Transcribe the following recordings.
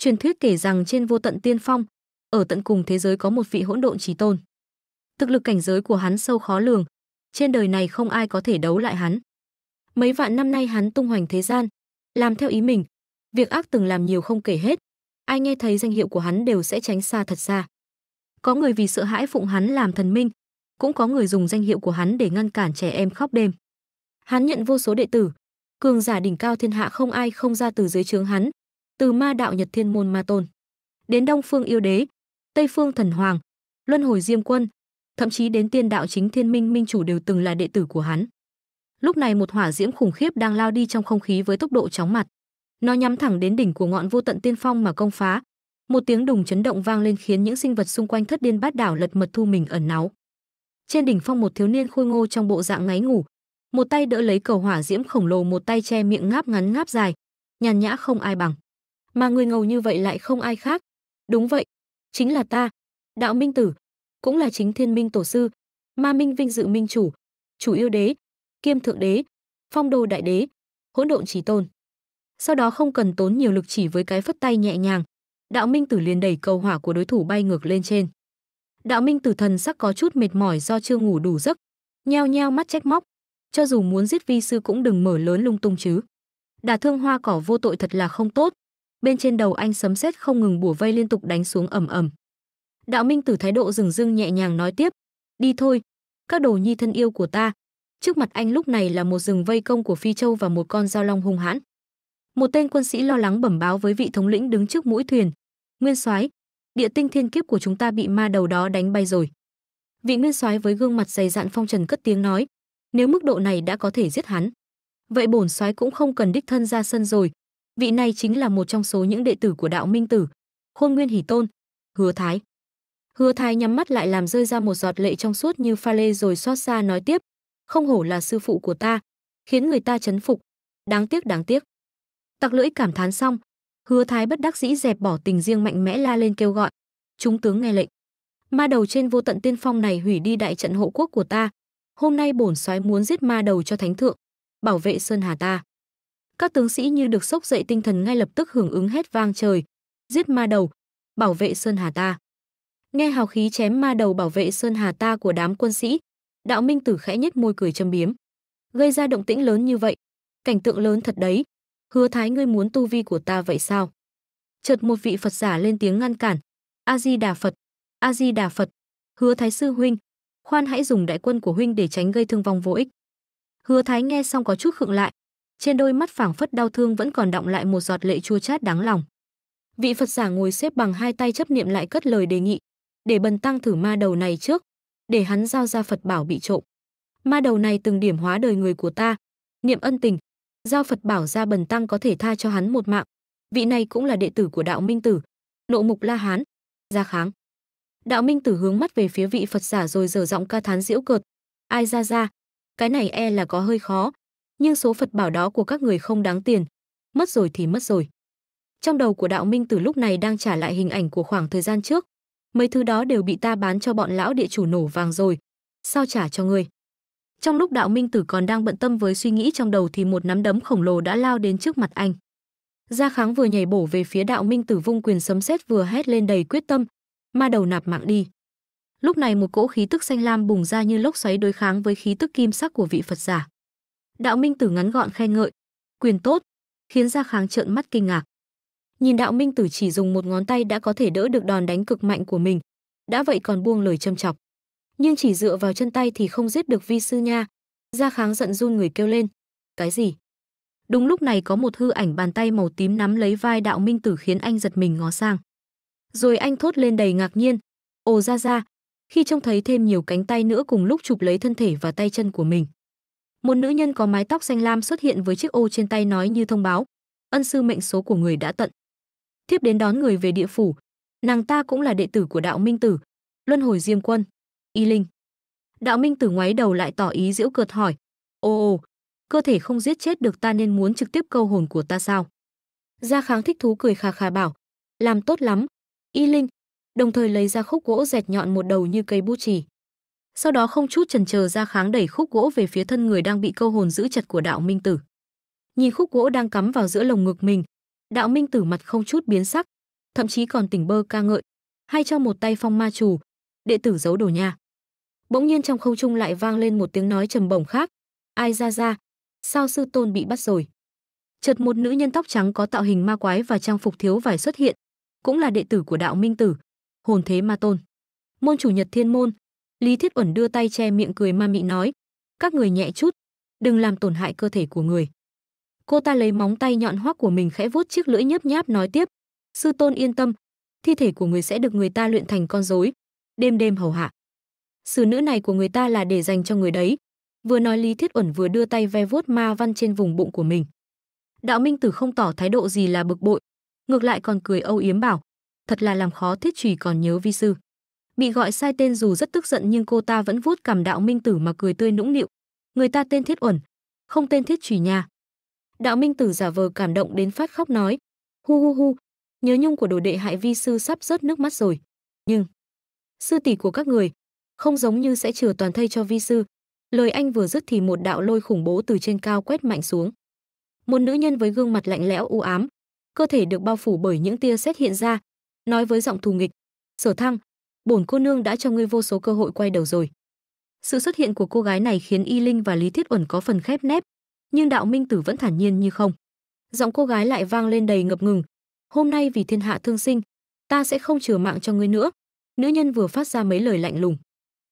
Truyền thuyết kể rằng trên vô tận tiên phong, ở tận cùng thế giới có một vị hỗn độn trí tôn. Thực lực cảnh giới của hắn sâu khó lường, trên đời này không ai có thể đấu lại hắn. Mấy vạn năm nay hắn tung hoành thế gian, làm theo ý mình, việc ác từng làm nhiều không kể hết, ai nghe thấy danh hiệu của hắn đều sẽ tránh xa thật xa. Có người vì sợ hãi phụng hắn làm thần minh, cũng có người dùng danh hiệu của hắn để ngăn cản trẻ em khóc đêm. Hắn nhận vô số đệ tử, cường giả đỉnh cao thiên hạ không ai không ra từ dưới trướng hắn, từ ma đạo Nhật Thiên Môn Ma Tôn đến Đông Phương Yêu Đế, Tây Phương Thần Hoàng, Luân Hồi Diêm Quân, thậm chí đến Tiên Đạo Chính Thiên Minh Minh Chủ đều từng là đệ tử của hắn. Lúc này một hỏa diễm khủng khiếp đang lao đi trong không khí với tốc độ chóng mặt. Nó nhắm thẳng đến đỉnh của ngọn vô tận tiên phong mà công phá. Một tiếng đùng chấn động vang lên khiến những sinh vật xung quanh thất điên bát đảo lật mật thu mình ẩn náu. Trên đỉnh phong một thiếu niên khôi ngô trong bộ dạng ngáy ngủ, một tay đỡ lấy cầu hỏa diễm khổng lồ, một tay che miệng ngáp ngắn ngáp dài, nhàn nhã không ai bằng. Mà người ngầu như vậy lại không ai khác. Đúng vậy, chính là ta, Đạo Minh Tử, cũng là chính Thiên Minh Tổ Sư, Ma Minh Vinh Dự Minh Chủ, Chủ Yêu Đế, Kiêm Thượng Đế, Phong Đô Đại Đế, Hỗn Độn Chí Tôn. Sau đó không cần tốn nhiều lực chỉ với cái phất tay nhẹ nhàng, Đạo Minh Tử liền đẩy cầu hỏa của đối thủ bay ngược lên trên. Đạo Minh Tử thần sắc có chút mệt mỏi do chưa ngủ đủ giấc, nheo nheo mắt trách móc, cho dù muốn giết vi sư cũng đừng mở lớn lung tung chứ. Đả thương hoa cỏ vô tội thật là không tốt, bên trên đầu anh sấm sét không ngừng bủa vây liên tục đánh xuống ầm ầm. Đạo Minh Tử thái độ rừng rưng nhẹ nhàng nói tiếp, "Đi thôi, các đồ nhi thân yêu của ta." Trước mặt anh lúc này là một rừng vây công của Phi Châu và một con dao long hung hãn. Một tên quân sĩ lo lắng bẩm báo với vị thống lĩnh đứng trước mũi thuyền, "Nguyên soái, địa tinh thiên kiếp của chúng ta bị ma đầu đó đánh bay rồi." Vị Nguyên soái với gương mặt dày dặn phong trần cất tiếng nói, "Nếu mức độ này đã có thể giết hắn, vậy bổn soái cũng không cần đích thân ra sân rồi, vị này chính là một trong số những đệ tử của đạo minh tử khôn nguyên hỷ tôn hứa thái hứa thái nhắm mắt lại làm rơi ra một giọt lệ trong suốt như pha lê rồi xót xa nói tiếp không hổ là sư phụ của ta khiến người ta chấn phục đáng tiếc đáng tiếc tặc lưỡi cảm thán xong hứa thái bất đắc dĩ dẹp bỏ tình riêng mạnh mẽ la lên kêu gọi chúng tướng nghe lệnh ma đầu trên vô tận tiên phong này hủy đi đại trận hộ quốc của ta hôm nay bổn soái muốn giết ma đầu cho thánh thượng bảo vệ sơn hà ta các tướng sĩ như được sốc dậy tinh thần ngay lập tức hưởng ứng hết vang trời, giết ma đầu, bảo vệ Sơn Hà ta. Nghe hào khí chém ma đầu bảo vệ Sơn Hà ta của đám quân sĩ, Đạo Minh Tử khẽ nhếch môi cười châm biếm. Gây ra động tĩnh lớn như vậy, cảnh tượng lớn thật đấy. Hứa Thái ngươi muốn tu vi của ta vậy sao? Chợt một vị Phật giả lên tiếng ngăn cản. A Di Đà Phật, A Di Đà Phật, Hứa Thái sư huynh, khoan hãy dùng đại quân của huynh để tránh gây thương vong vô ích. Hứa Thái nghe xong có chút khựng lại, trên đôi mắt phảng phất đau thương vẫn còn đọng lại một giọt lệ chua chát đáng lòng. Vị Phật giả ngồi xếp bằng hai tay chấp niệm lại cất lời đề nghị, để bần tăng thử ma đầu này trước, để hắn giao ra Phật bảo bị trộm. Ma đầu này từng điểm hóa đời người của ta, niệm ân tình, giao Phật bảo ra bần tăng có thể tha cho hắn một mạng. Vị này cũng là đệ tử của đạo minh tử, nộ mục la hán, ra kháng. Đạo minh tử hướng mắt về phía vị Phật giả rồi dở giọng ca thán diễu cợt. Ai ra ra, cái này e là có hơi khó, nhưng số Phật bảo đó của các người không đáng tiền, mất rồi thì mất rồi. Trong đầu của đạo minh từ lúc này đang trả lại hình ảnh của khoảng thời gian trước, mấy thứ đó đều bị ta bán cho bọn lão địa chủ nổ vàng rồi, sao trả cho ngươi? Trong lúc đạo minh tử còn đang bận tâm với suy nghĩ trong đầu thì một nắm đấm khổng lồ đã lao đến trước mặt anh. Gia Kháng vừa nhảy bổ về phía đạo minh tử vung quyền sấm sét vừa hét lên đầy quyết tâm, ma đầu nạp mạng đi. Lúc này một cỗ khí tức xanh lam bùng ra như lốc xoáy đối kháng với khí tức kim sắc của vị Phật giả. Đạo Minh Tử ngắn gọn khen ngợi, quyền tốt, khiến Gia Kháng trợn mắt kinh ngạc. Nhìn Đạo Minh Tử chỉ dùng một ngón tay đã có thể đỡ được đòn đánh cực mạnh của mình, đã vậy còn buông lời châm chọc. Nhưng chỉ dựa vào chân tay thì không giết được vi sư nha. Gia Kháng giận run người kêu lên, cái gì? Đúng lúc này có một hư ảnh bàn tay màu tím nắm lấy vai Đạo Minh Tử khiến anh giật mình ngó sang. Rồi anh thốt lên đầy ngạc nhiên, "Ồ ra ra." Khi trông thấy thêm nhiều cánh tay nữa cùng lúc chụp lấy thân thể và tay chân của mình một nữ nhân có mái tóc xanh lam xuất hiện với chiếc ô trên tay nói như thông báo ân sư mệnh số của người đã tận thiếp đến đón người về địa phủ nàng ta cũng là đệ tử của đạo minh tử luân hồi diêm quân y linh đạo minh tử ngoái đầu lại tỏ ý giễu cợt hỏi ô ô cơ thể không giết chết được ta nên muốn trực tiếp câu hồn của ta sao gia kháng thích thú cười khà khà bảo làm tốt lắm y linh đồng thời lấy ra khúc gỗ dẹt nhọn một đầu như cây bút chì sau đó không chút chần chờ ra kháng đẩy khúc gỗ về phía thân người đang bị câu hồn giữ chặt của đạo minh tử nhìn khúc gỗ đang cắm vào giữa lồng ngực mình đạo minh tử mặt không chút biến sắc thậm chí còn tỉnh bơ ca ngợi hay cho một tay phong ma chủ đệ tử giấu đồ nha bỗng nhiên trong không trung lại vang lên một tiếng nói trầm bổng khác ai ra ra sao sư tôn bị bắt rồi chợt một nữ nhân tóc trắng có tạo hình ma quái và trang phục thiếu vải xuất hiện cũng là đệ tử của đạo minh tử hồn thế ma tôn môn chủ nhật thiên môn Lý Thiết Uẩn đưa tay che miệng cười ma mị nói, các người nhẹ chút, đừng làm tổn hại cơ thể của người. Cô ta lấy móng tay nhọn hoắc của mình khẽ vuốt chiếc lưỡi nhấp nháp nói tiếp, sư tôn yên tâm, thi thể của người sẽ được người ta luyện thành con rối, đêm đêm hầu hạ. Sử nữ này của người ta là để dành cho người đấy. Vừa nói Lý Thiết Uẩn vừa đưa tay ve vuốt ma văn trên vùng bụng của mình. Đạo Minh Tử không tỏ thái độ gì là bực bội, ngược lại còn cười âu yếm bảo, thật là làm khó thiết trùy còn nhớ vi sư bị gọi sai tên dù rất tức giận nhưng cô ta vẫn vuốt cằm đạo minh tử mà cười tươi nũng nịu người ta tên thiết uẩn không tên thiết chủy nha đạo minh tử giả vờ cảm động đến phát khóc nói hu hu hu nhớ nhung của đồ đệ hại vi sư sắp rớt nước mắt rồi nhưng sư tỷ của các người không giống như sẽ chừa toàn thây cho vi sư lời anh vừa dứt thì một đạo lôi khủng bố từ trên cao quét mạnh xuống một nữ nhân với gương mặt lạnh lẽo u ám cơ thể được bao phủ bởi những tia xét hiện ra nói với giọng thù nghịch sở thăng bổn cô nương đã cho ngươi vô số cơ hội quay đầu rồi. Sự xuất hiện của cô gái này khiến Y Linh và Lý Thiết Uẩn có phần khép nép, nhưng Đạo Minh Tử vẫn thản nhiên như không. Giọng cô gái lại vang lên đầy ngập ngừng, "Hôm nay vì thiên hạ thương sinh, ta sẽ không chừa mạng cho ngươi nữa." Nữ nhân vừa phát ra mấy lời lạnh lùng,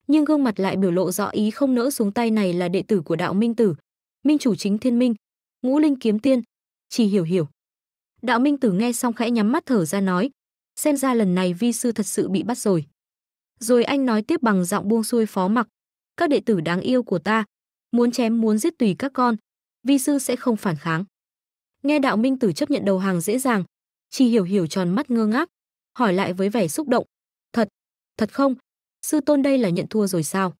nhưng gương mặt lại biểu lộ rõ ý không nỡ xuống tay này là đệ tử của Đạo Minh Tử, Minh chủ chính Thiên Minh, Ngũ Linh kiếm tiên, chỉ hiểu hiểu. Đạo Minh Tử nghe xong khẽ nhắm mắt thở ra nói, xem ra lần này vi sư thật sự bị bắt rồi. Rồi anh nói tiếp bằng giọng buông xuôi phó mặc. Các đệ tử đáng yêu của ta, muốn chém muốn giết tùy các con, vi sư sẽ không phản kháng. Nghe đạo minh tử chấp nhận đầu hàng dễ dàng, chỉ hiểu hiểu tròn mắt ngơ ngác, hỏi lại với vẻ xúc động. Thật, thật không? Sư tôn đây là nhận thua rồi sao?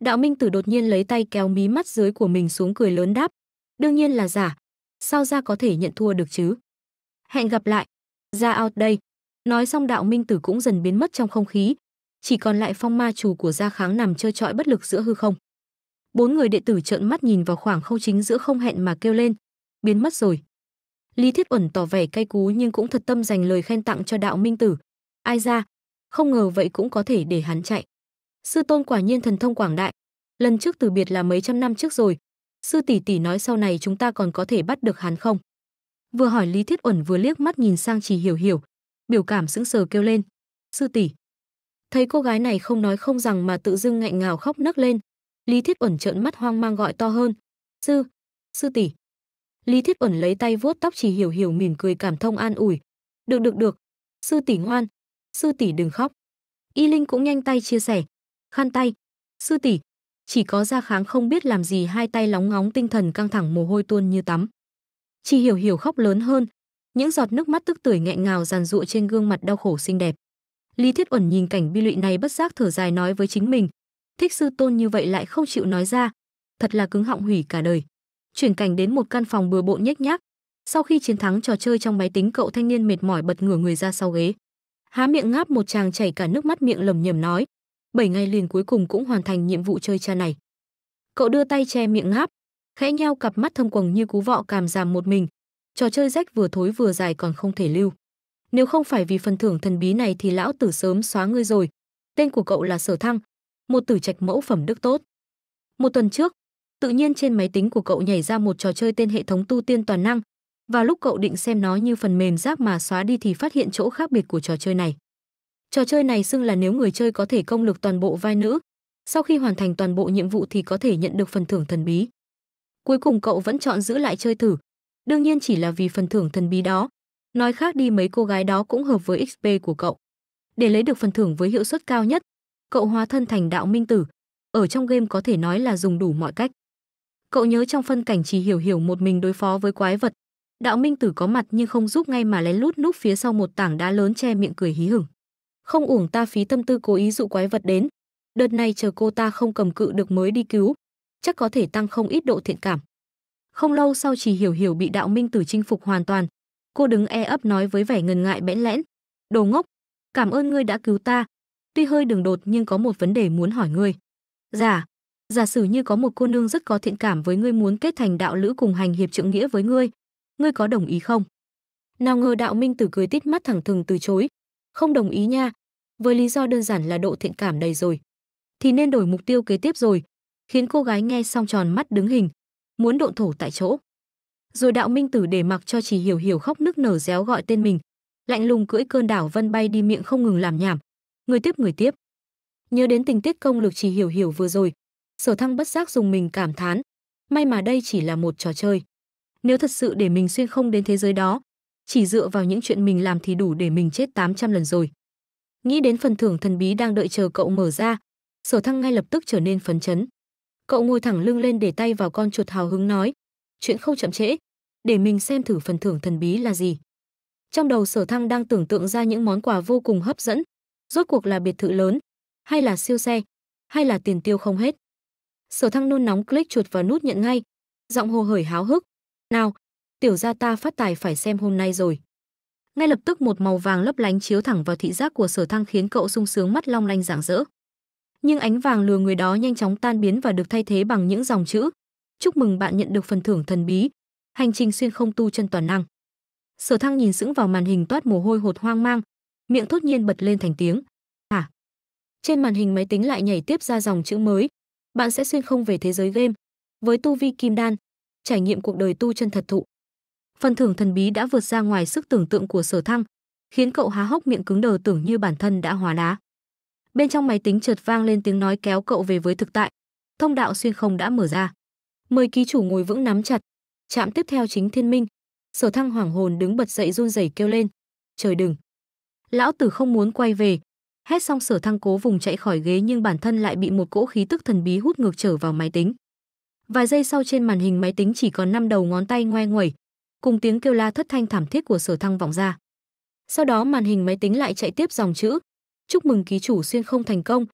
Đạo minh tử đột nhiên lấy tay kéo mí mắt dưới của mình xuống cười lớn đáp. Đương nhiên là giả, sao ra có thể nhận thua được chứ? Hẹn gặp lại, ra out đây. Nói xong đạo minh tử cũng dần biến mất trong không khí, chỉ còn lại phong ma chủ của gia kháng nằm trơ trọi bất lực giữa hư không. Bốn người đệ tử trợn mắt nhìn vào khoảng không chính giữa không hẹn mà kêu lên, biến mất rồi. Lý Thiết Uẩn tỏ vẻ cay cú nhưng cũng thật tâm dành lời khen tặng cho đạo minh tử. Ai ra, không ngờ vậy cũng có thể để hắn chạy. Sư tôn quả nhiên thần thông quảng đại, lần trước từ biệt là mấy trăm năm trước rồi. Sư tỷ tỷ nói sau này chúng ta còn có thể bắt được hắn không? Vừa hỏi Lý Thiết Uẩn vừa liếc mắt nhìn sang chỉ hiểu hiểu, biểu cảm sững sờ kêu lên. Sư tỷ, Thấy cô gái này không nói không rằng mà tự dưng nghẹn ngào khóc nấc lên, Lý Thiết Uẩn trợn mắt hoang mang gọi to hơn, "Sư, sư tỷ." Lý Thiết Uẩn lấy tay vuốt tóc chỉ hiểu hiểu mỉm cười cảm thông an ủi, "Được được được, sư tỷ ngoan, sư tỷ đừng khóc." Y Linh cũng nhanh tay chia sẻ, "Khăn tay, sư tỷ, chỉ có ra kháng không biết làm gì hai tay lóng ngóng tinh thần căng thẳng mồ hôi tuôn như tắm." Chỉ hiểu hiểu khóc lớn hơn, những giọt nước mắt tức tuổi nghẹn ngào dàn rụa trên gương mặt đau khổ xinh đẹp. Lý Thiết Uẩn nhìn cảnh bi lụy này bất giác thở dài nói với chính mình, thích sư tôn như vậy lại không chịu nói ra, thật là cứng họng hủy cả đời. Chuyển cảnh đến một căn phòng bừa bộn nhếch nhác, sau khi chiến thắng trò chơi trong máy tính cậu thanh niên mệt mỏi bật ngửa người ra sau ghế. Há miệng ngáp một chàng chảy cả nước mắt miệng lầm nhầm nói, bảy ngày liền cuối cùng cũng hoàn thành nhiệm vụ chơi cha này. Cậu đưa tay che miệng ngáp, khẽ nheo cặp mắt thâm quầng như cú vọ cảm giảm một mình. Trò chơi rách vừa thối vừa dài còn không thể lưu nếu không phải vì phần thưởng thần bí này thì lão tử sớm xóa ngươi rồi. Tên của cậu là Sở Thăng, một tử trạch mẫu phẩm đức tốt. Một tuần trước, tự nhiên trên máy tính của cậu nhảy ra một trò chơi tên hệ thống tu tiên toàn năng, và lúc cậu định xem nó như phần mềm rác mà xóa đi thì phát hiện chỗ khác biệt của trò chơi này. Trò chơi này xưng là nếu người chơi có thể công lực toàn bộ vai nữ, sau khi hoàn thành toàn bộ nhiệm vụ thì có thể nhận được phần thưởng thần bí. Cuối cùng cậu vẫn chọn giữ lại chơi thử, đương nhiên chỉ là vì phần thưởng thần bí đó, Nói khác đi mấy cô gái đó cũng hợp với XP của cậu. Để lấy được phần thưởng với hiệu suất cao nhất, cậu hóa thân thành đạo minh tử. Ở trong game có thể nói là dùng đủ mọi cách. Cậu nhớ trong phân cảnh chỉ hiểu hiểu một mình đối phó với quái vật. Đạo minh tử có mặt nhưng không giúp ngay mà lén lút núp phía sau một tảng đá lớn che miệng cười hí hửng. Không uổng ta phí tâm tư cố ý dụ quái vật đến. Đợt này chờ cô ta không cầm cự được mới đi cứu. Chắc có thể tăng không ít độ thiện cảm. Không lâu sau chỉ hiểu hiểu bị đạo minh tử chinh phục hoàn toàn, Cô đứng e ấp nói với vẻ ngần ngại bẽn lẽn. Đồ ngốc, cảm ơn ngươi đã cứu ta. Tuy hơi đường đột nhưng có một vấn đề muốn hỏi ngươi. Giả, dạ, giả sử như có một cô nương rất có thiện cảm với ngươi muốn kết thành đạo lữ cùng hành hiệp trượng nghĩa với ngươi, ngươi có đồng ý không? Nào ngờ đạo minh tử cười tít mắt thẳng thừng từ chối. Không đồng ý nha, với lý do đơn giản là độ thiện cảm đầy rồi. Thì nên đổi mục tiêu kế tiếp rồi, khiến cô gái nghe xong tròn mắt đứng hình, muốn độn thổ tại chỗ rồi đạo minh tử để mặc cho chỉ hiểu hiểu khóc nức nở réo gọi tên mình lạnh lùng cưỡi cơn đảo vân bay đi miệng không ngừng làm nhảm người tiếp người tiếp nhớ đến tình tiết công lực chỉ hiểu hiểu vừa rồi sở thăng bất giác dùng mình cảm thán may mà đây chỉ là một trò chơi nếu thật sự để mình xuyên không đến thế giới đó chỉ dựa vào những chuyện mình làm thì đủ để mình chết 800 lần rồi nghĩ đến phần thưởng thần bí đang đợi chờ cậu mở ra sở thăng ngay lập tức trở nên phấn chấn cậu ngồi thẳng lưng lên để tay vào con chuột hào hứng nói chuyện không chậm trễ, để mình xem thử phần thưởng thần bí là gì. Trong đầu Sở Thăng đang tưởng tượng ra những món quà vô cùng hấp dẫn, rốt cuộc là biệt thự lớn, hay là siêu xe, hay là tiền tiêu không hết. Sở Thăng nôn nóng click chuột vào nút nhận ngay, giọng hồ hởi háo hức, "Nào, tiểu gia ta phát tài phải xem hôm nay rồi." Ngay lập tức một màu vàng lấp lánh chiếu thẳng vào thị giác của Sở Thăng khiến cậu sung sướng mắt long lanh rạng rỡ. Nhưng ánh vàng lừa người đó nhanh chóng tan biến và được thay thế bằng những dòng chữ chúc mừng bạn nhận được phần thưởng thần bí hành trình xuyên không tu chân toàn năng sở thăng nhìn sững vào màn hình toát mồ hôi hột hoang mang miệng thốt nhiên bật lên thành tiếng hả trên màn hình máy tính lại nhảy tiếp ra dòng chữ mới bạn sẽ xuyên không về thế giới game với tu vi kim đan trải nghiệm cuộc đời tu chân thật thụ phần thưởng thần bí đã vượt ra ngoài sức tưởng tượng của sở thăng khiến cậu há hốc miệng cứng đờ tưởng như bản thân đã hóa đá bên trong máy tính chợt vang lên tiếng nói kéo cậu về với thực tại thông đạo xuyên không đã mở ra mời ký chủ ngồi vững nắm chặt chạm tiếp theo chính thiên minh sở thăng hoảng hồn đứng bật dậy run rẩy kêu lên trời đừng lão tử không muốn quay về hét xong sở thăng cố vùng chạy khỏi ghế nhưng bản thân lại bị một cỗ khí tức thần bí hút ngược trở vào máy tính vài giây sau trên màn hình máy tính chỉ còn năm đầu ngón tay ngoe nguẩy cùng tiếng kêu la thất thanh thảm thiết của sở thăng vọng ra sau đó màn hình máy tính lại chạy tiếp dòng chữ chúc mừng ký chủ xuyên không thành công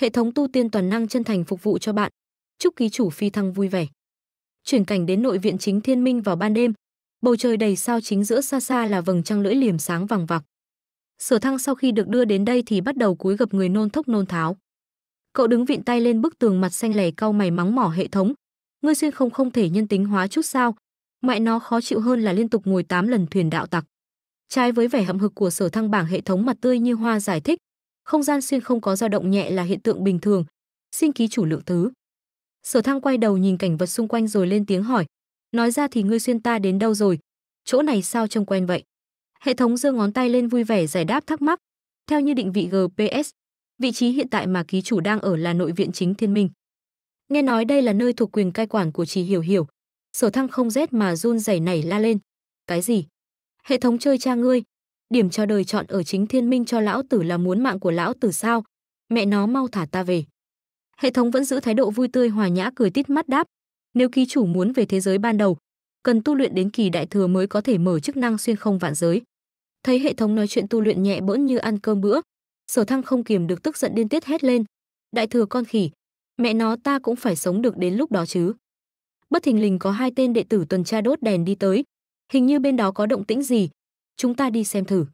hệ thống tu tiên toàn năng chân thành phục vụ cho bạn chúc ký chủ phi thăng vui vẻ chuyển cảnh đến nội viện chính thiên minh vào ban đêm bầu trời đầy sao chính giữa xa xa là vầng trăng lưỡi liềm sáng vàng vặc sở thăng sau khi được đưa đến đây thì bắt đầu cúi gập người nôn thốc nôn tháo cậu đứng vịn tay lên bức tường mặt xanh lẻ cau mày mắng mỏ hệ thống ngươi xuyên không không thể nhân tính hóa chút sao mẹ nó khó chịu hơn là liên tục ngồi tám lần thuyền đạo tặc trái với vẻ hậm hực của sở thăng bảng hệ thống mặt tươi như hoa giải thích không gian xuyên không có dao động nhẹ là hiện tượng bình thường xin ký chủ lượng thứ Sở Thăng quay đầu nhìn cảnh vật xung quanh rồi lên tiếng hỏi, nói ra thì ngươi xuyên ta đến đâu rồi? Chỗ này sao trông quen vậy? Hệ thống giơ ngón tay lên vui vẻ giải đáp thắc mắc. Theo như định vị GPS, vị trí hiện tại mà ký chủ đang ở là nội viện chính Thiên Minh. Nghe nói đây là nơi thuộc quyền cai quản của Trì Hiểu Hiểu. Sở Thăng không rét mà run rẩy nảy la lên. Cái gì? Hệ thống chơi cha ngươi, điểm cho đời chọn ở chính Thiên Minh cho lão tử là muốn mạng của lão tử sao? Mẹ nó mau thả ta về hệ thống vẫn giữ thái độ vui tươi hòa nhã cười tít mắt đáp nếu ký chủ muốn về thế giới ban đầu cần tu luyện đến kỳ đại thừa mới có thể mở chức năng xuyên không vạn giới thấy hệ thống nói chuyện tu luyện nhẹ bỡn như ăn cơm bữa sở thăng không kiềm được tức giận điên tiết hét lên đại thừa con khỉ mẹ nó ta cũng phải sống được đến lúc đó chứ bất thình lình có hai tên đệ tử tuần tra đốt đèn đi tới hình như bên đó có động tĩnh gì chúng ta đi xem thử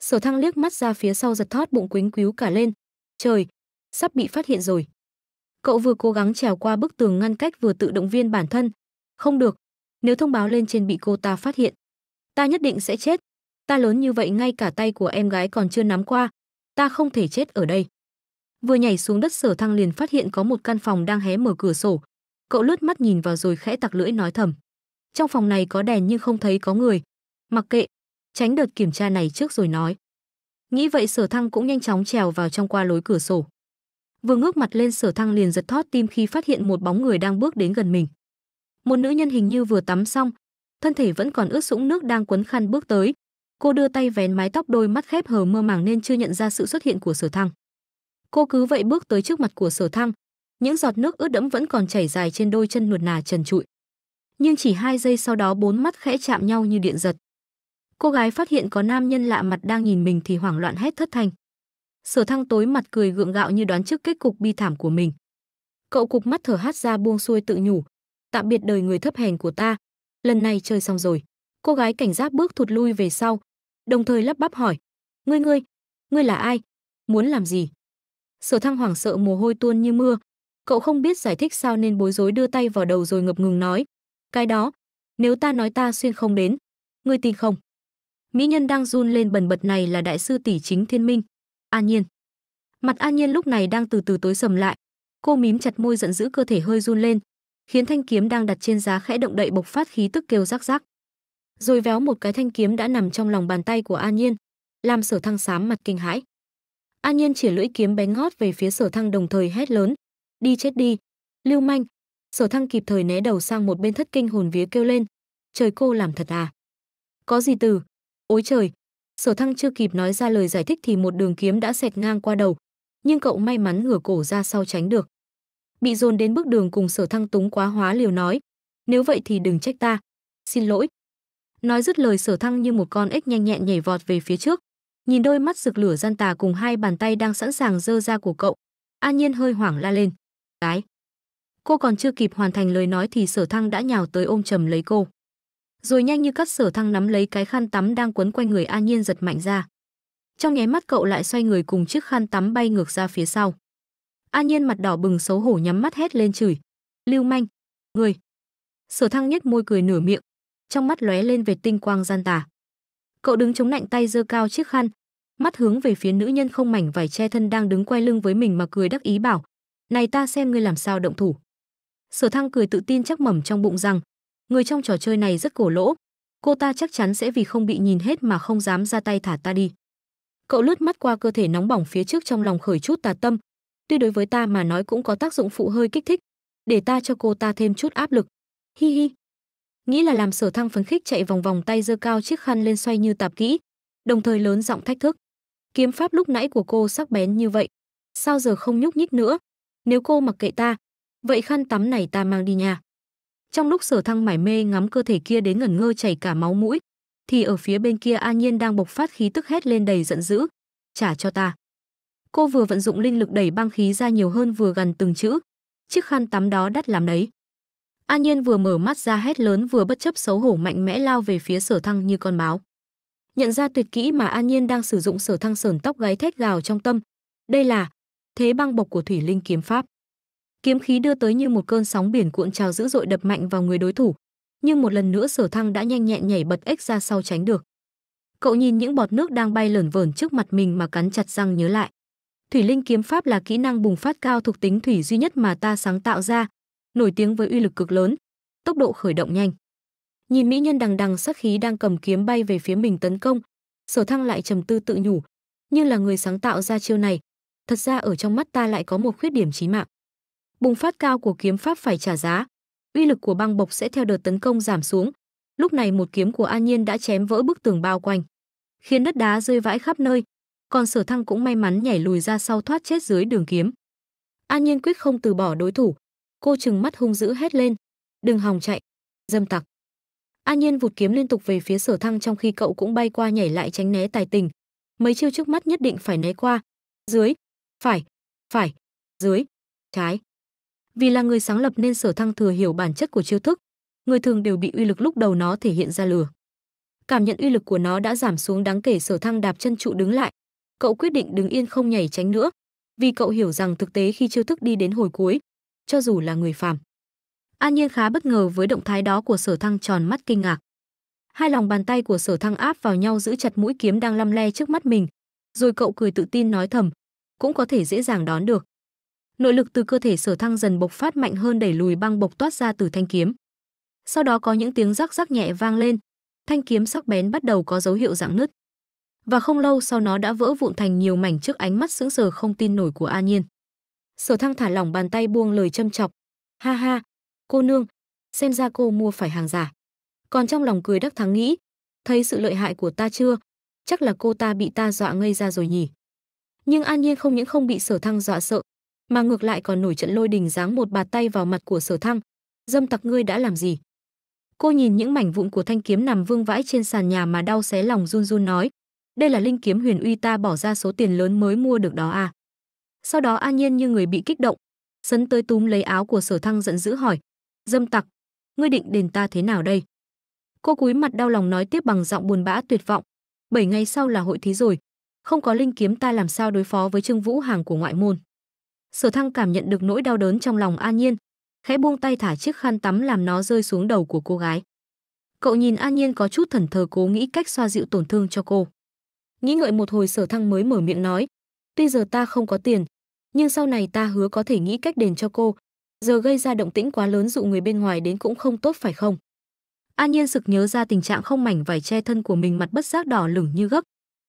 sở thăng liếc mắt ra phía sau giật thót bụng quính quíu cả lên trời sắp bị phát hiện rồi Cậu vừa cố gắng trèo qua bức tường ngăn cách vừa tự động viên bản thân. Không được, nếu thông báo lên trên bị cô ta phát hiện, ta nhất định sẽ chết. Ta lớn như vậy ngay cả tay của em gái còn chưa nắm qua, ta không thể chết ở đây. Vừa nhảy xuống đất sở thăng liền phát hiện có một căn phòng đang hé mở cửa sổ. Cậu lướt mắt nhìn vào rồi khẽ tặc lưỡi nói thầm. Trong phòng này có đèn nhưng không thấy có người. Mặc kệ, tránh đợt kiểm tra này trước rồi nói. Nghĩ vậy sở thăng cũng nhanh chóng trèo vào trong qua lối cửa sổ. Vừa ngước mặt lên Sở Thăng liền giật thót tim khi phát hiện một bóng người đang bước đến gần mình. Một nữ nhân hình như vừa tắm xong, thân thể vẫn còn ướt sũng nước đang quấn khăn bước tới. Cô đưa tay vén mái tóc đôi mắt khép hờ mơ màng nên chưa nhận ra sự xuất hiện của Sở Thăng. Cô cứ vậy bước tới trước mặt của Sở Thăng, những giọt nước ướt đẫm vẫn còn chảy dài trên đôi chân nuột nà trần trụi. Nhưng chỉ hai giây sau đó bốn mắt khẽ chạm nhau như điện giật. Cô gái phát hiện có nam nhân lạ mặt đang nhìn mình thì hoảng loạn hét thất thanh. Sở Thăng tối mặt cười gượng gạo như đoán trước kết cục bi thảm của mình. Cậu cục mắt thở hắt ra buông xuôi tự nhủ, tạm biệt đời người thấp hèn của ta, lần này chơi xong rồi. Cô gái cảnh giác bước thụt lui về sau, đồng thời lắp bắp hỏi, "Ngươi ngươi, ngươi là ai? Muốn làm gì?" Sở Thăng hoảng sợ mồ hôi tuôn như mưa, cậu không biết giải thích sao nên bối rối đưa tay vào đầu rồi ngập ngừng nói, "Cái đó, nếu ta nói ta xuyên không đến, ngươi tin không?" Mỹ nhân đang run lên bần bật này là đại sư tỷ chính Thiên Minh, An Nhiên. Mặt An Nhiên lúc này đang từ từ tối sầm lại, cô mím chặt môi giận dữ cơ thể hơi run lên, khiến thanh kiếm đang đặt trên giá khẽ động đậy bộc phát khí tức kêu rắc rắc. Rồi véo một cái thanh kiếm đã nằm trong lòng bàn tay của An Nhiên, làm Sở Thăng xám mặt kinh hãi. An Nhiên chỉ lưỡi kiếm bé ngót về phía Sở Thăng đồng thời hét lớn, "Đi chết đi, lưu manh!" Sở Thăng kịp thời né đầu sang một bên thất kinh hồn vía kêu lên, "Trời cô làm thật à?" "Có gì từ? Ôi trời, sở thăng chưa kịp nói ra lời giải thích thì một đường kiếm đã xẹt ngang qua đầu nhưng cậu may mắn ngửa cổ ra sau tránh được bị dồn đến bước đường cùng sở thăng túng quá hóa liều nói nếu vậy thì đừng trách ta xin lỗi nói dứt lời sở thăng như một con ếch nhanh nhẹn nhảy vọt về phía trước nhìn đôi mắt rực lửa gian tà cùng hai bàn tay đang sẵn sàng giơ ra của cậu an nhiên hơi hoảng la lên cái cô còn chưa kịp hoàn thành lời nói thì sở thăng đã nhào tới ôm chầm lấy cô rồi nhanh như cắt sở thăng nắm lấy cái khăn tắm đang quấn quanh người an nhiên giật mạnh ra trong nháy mắt cậu lại xoay người cùng chiếc khăn tắm bay ngược ra phía sau an nhiên mặt đỏ bừng xấu hổ nhắm mắt hét lên chửi lưu manh người sở thăng nhếch môi cười nửa miệng trong mắt lóe lên về tinh quang gian tà cậu đứng chống lạnh tay giơ cao chiếc khăn mắt hướng về phía nữ nhân không mảnh vải che thân đang đứng quay lưng với mình mà cười đắc ý bảo này ta xem ngươi làm sao động thủ sở thăng cười tự tin chắc mẩm trong bụng rằng người trong trò chơi này rất cổ lỗ. Cô ta chắc chắn sẽ vì không bị nhìn hết mà không dám ra tay thả ta đi. Cậu lướt mắt qua cơ thể nóng bỏng phía trước trong lòng khởi chút tà tâm. Tuy đối với ta mà nói cũng có tác dụng phụ hơi kích thích, để ta cho cô ta thêm chút áp lực. Hi hi. Nghĩ là làm sở thăng phấn khích chạy vòng vòng tay giơ cao chiếc khăn lên xoay như tạp kỹ, đồng thời lớn giọng thách thức. Kiếm pháp lúc nãy của cô sắc bén như vậy, sao giờ không nhúc nhích nữa? Nếu cô mặc kệ ta, vậy khăn tắm này ta mang đi nhà. Trong lúc sở thăng mải mê ngắm cơ thể kia đến ngẩn ngơ chảy cả máu mũi, thì ở phía bên kia A Nhiên đang bộc phát khí tức hét lên đầy giận dữ. Trả cho ta. Cô vừa vận dụng linh lực đẩy băng khí ra nhiều hơn vừa gần từng chữ. Chiếc khăn tắm đó đắt làm đấy. A Nhiên vừa mở mắt ra hét lớn vừa bất chấp xấu hổ mạnh mẽ lao về phía sở thăng như con báo. Nhận ra tuyệt kỹ mà A Nhiên đang sử dụng sở thăng sờn tóc gáy thét gào trong tâm. Đây là thế băng bộc của thủy linh kiếm pháp kiếm khí đưa tới như một cơn sóng biển cuộn trào dữ dội đập mạnh vào người đối thủ nhưng một lần nữa sở thăng đã nhanh nhẹn nhảy bật ếch ra sau tránh được cậu nhìn những bọt nước đang bay lởn vởn trước mặt mình mà cắn chặt răng nhớ lại thủy linh kiếm pháp là kỹ năng bùng phát cao thuộc tính thủy duy nhất mà ta sáng tạo ra nổi tiếng với uy lực cực lớn tốc độ khởi động nhanh nhìn mỹ nhân đằng đằng sát khí đang cầm kiếm bay về phía mình tấn công sở thăng lại trầm tư tự nhủ như là người sáng tạo ra chiêu này thật ra ở trong mắt ta lại có một khuyết điểm chí mạng bùng phát cao của kiếm pháp phải trả giá. Uy lực của băng bộc sẽ theo đợt tấn công giảm xuống. Lúc này một kiếm của An Nhiên đã chém vỡ bức tường bao quanh, khiến đất đá rơi vãi khắp nơi. Còn Sở Thăng cũng may mắn nhảy lùi ra sau thoát chết dưới đường kiếm. An Nhiên quyết không từ bỏ đối thủ, cô trừng mắt hung dữ hét lên, "Đừng hòng chạy, dâm tặc." An Nhiên vụt kiếm liên tục về phía Sở Thăng trong khi cậu cũng bay qua nhảy lại tránh né tài tình. Mấy chiêu trước mắt nhất định phải né qua, dưới, phải, phải, dưới, trái. Vì là người sáng lập nên Sở Thăng thừa hiểu bản chất của chiêu thức, người thường đều bị uy lực lúc đầu nó thể hiện ra lừa. Cảm nhận uy lực của nó đã giảm xuống đáng kể, Sở Thăng đạp chân trụ đứng lại. Cậu quyết định đứng yên không nhảy tránh nữa, vì cậu hiểu rằng thực tế khi chiêu thức đi đến hồi cuối, cho dù là người phàm. An Nhiên khá bất ngờ với động thái đó của Sở Thăng tròn mắt kinh ngạc. Hai lòng bàn tay của Sở Thăng áp vào nhau giữ chặt mũi kiếm đang lăm le trước mắt mình, rồi cậu cười tự tin nói thầm, cũng có thể dễ dàng đón được nội lực từ cơ thể sở thăng dần bộc phát mạnh hơn đẩy lùi băng bộc toát ra từ thanh kiếm sau đó có những tiếng rắc rắc nhẹ vang lên thanh kiếm sắc bén bắt đầu có dấu hiệu dạng nứt và không lâu sau nó đã vỡ vụn thành nhiều mảnh trước ánh mắt sững sờ không tin nổi của a nhiên sở thăng thả lỏng bàn tay buông lời châm chọc ha ha cô nương xem ra cô mua phải hàng giả còn trong lòng cười đắc thắng nghĩ thấy sự lợi hại của ta chưa chắc là cô ta bị ta dọa ngây ra rồi nhỉ nhưng an nhiên không những không bị sở thăng dọa sợ mà ngược lại còn nổi trận lôi đình giáng một bạt tay vào mặt của sở thăng dâm tặc ngươi đã làm gì cô nhìn những mảnh vụn của thanh kiếm nằm vương vãi trên sàn nhà mà đau xé lòng run run nói đây là linh kiếm huyền uy ta bỏ ra số tiền lớn mới mua được đó à sau đó an nhiên như người bị kích động sấn tới túm lấy áo của sở thăng giận dữ hỏi dâm tặc ngươi định đền ta thế nào đây cô cúi mặt đau lòng nói tiếp bằng giọng buồn bã tuyệt vọng bảy ngày sau là hội thí rồi không có linh kiếm ta làm sao đối phó với trương vũ hàng của ngoại môn Sở Thăng cảm nhận được nỗi đau đớn trong lòng An Nhiên, khẽ buông tay thả chiếc khăn tắm làm nó rơi xuống đầu của cô gái. Cậu nhìn An Nhiên có chút thần thờ cố nghĩ cách xoa dịu tổn thương cho cô. Nghĩ ngợi một hồi Sở Thăng mới mở miệng nói, "Tuy giờ ta không có tiền, nhưng sau này ta hứa có thể nghĩ cách đền cho cô, giờ gây ra động tĩnh quá lớn dụ người bên ngoài đến cũng không tốt phải không?" An Nhiên sực nhớ ra tình trạng không mảnh vải che thân của mình mặt bất giác đỏ lửng như gấp,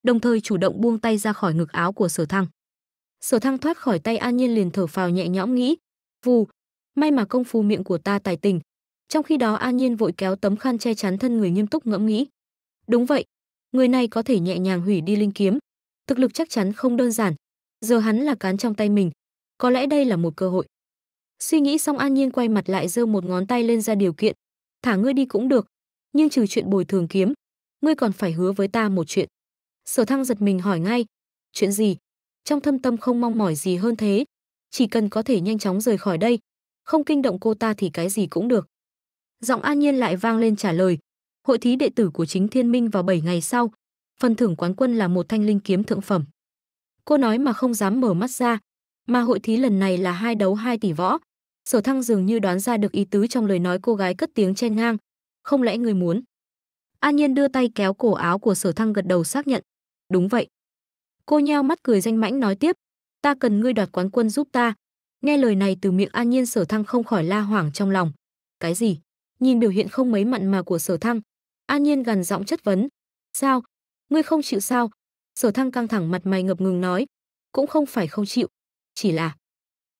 đồng thời chủ động buông tay ra khỏi ngực áo của Sở Thăng. Sở Thăng thoát khỏi tay An Nhiên liền thở phào nhẹ nhõm nghĩ, "Vù, may mà công phu miệng của ta tài tình." Trong khi đó An Nhiên vội kéo tấm khăn che chắn thân người nghiêm túc ngẫm nghĩ. "Đúng vậy, người này có thể nhẹ nhàng hủy đi linh kiếm, thực lực chắc chắn không đơn giản. Giờ hắn là cán trong tay mình, có lẽ đây là một cơ hội." Suy nghĩ xong An Nhiên quay mặt lại giơ một ngón tay lên ra điều kiện, "Thả ngươi đi cũng được, nhưng trừ chuyện bồi thường kiếm, ngươi còn phải hứa với ta một chuyện." Sở Thăng giật mình hỏi ngay, "Chuyện gì?" trong thâm tâm không mong mỏi gì hơn thế, chỉ cần có thể nhanh chóng rời khỏi đây, không kinh động cô ta thì cái gì cũng được. Giọng An Nhiên lại vang lên trả lời, hội thí đệ tử của chính Thiên Minh vào 7 ngày sau, phần thưởng quán quân là một thanh linh kiếm thượng phẩm. Cô nói mà không dám mở mắt ra, mà hội thí lần này là hai đấu hai tỷ võ. Sở Thăng dường như đoán ra được ý tứ trong lời nói cô gái cất tiếng chen ngang, không lẽ người muốn? An Nhiên đưa tay kéo cổ áo của Sở Thăng gật đầu xác nhận, đúng vậy. Cô nheo mắt cười danh mãnh nói tiếp, ta cần ngươi đoạt quán quân giúp ta. Nghe lời này từ miệng An Nhiên Sở Thăng không khỏi la hoảng trong lòng. Cái gì? Nhìn biểu hiện không mấy mặn mà của Sở Thăng, An Nhiên gằn giọng chất vấn, "Sao? Ngươi không chịu sao?" Sở Thăng căng thẳng mặt mày ngập ngừng nói, "Cũng không phải không chịu, chỉ là..."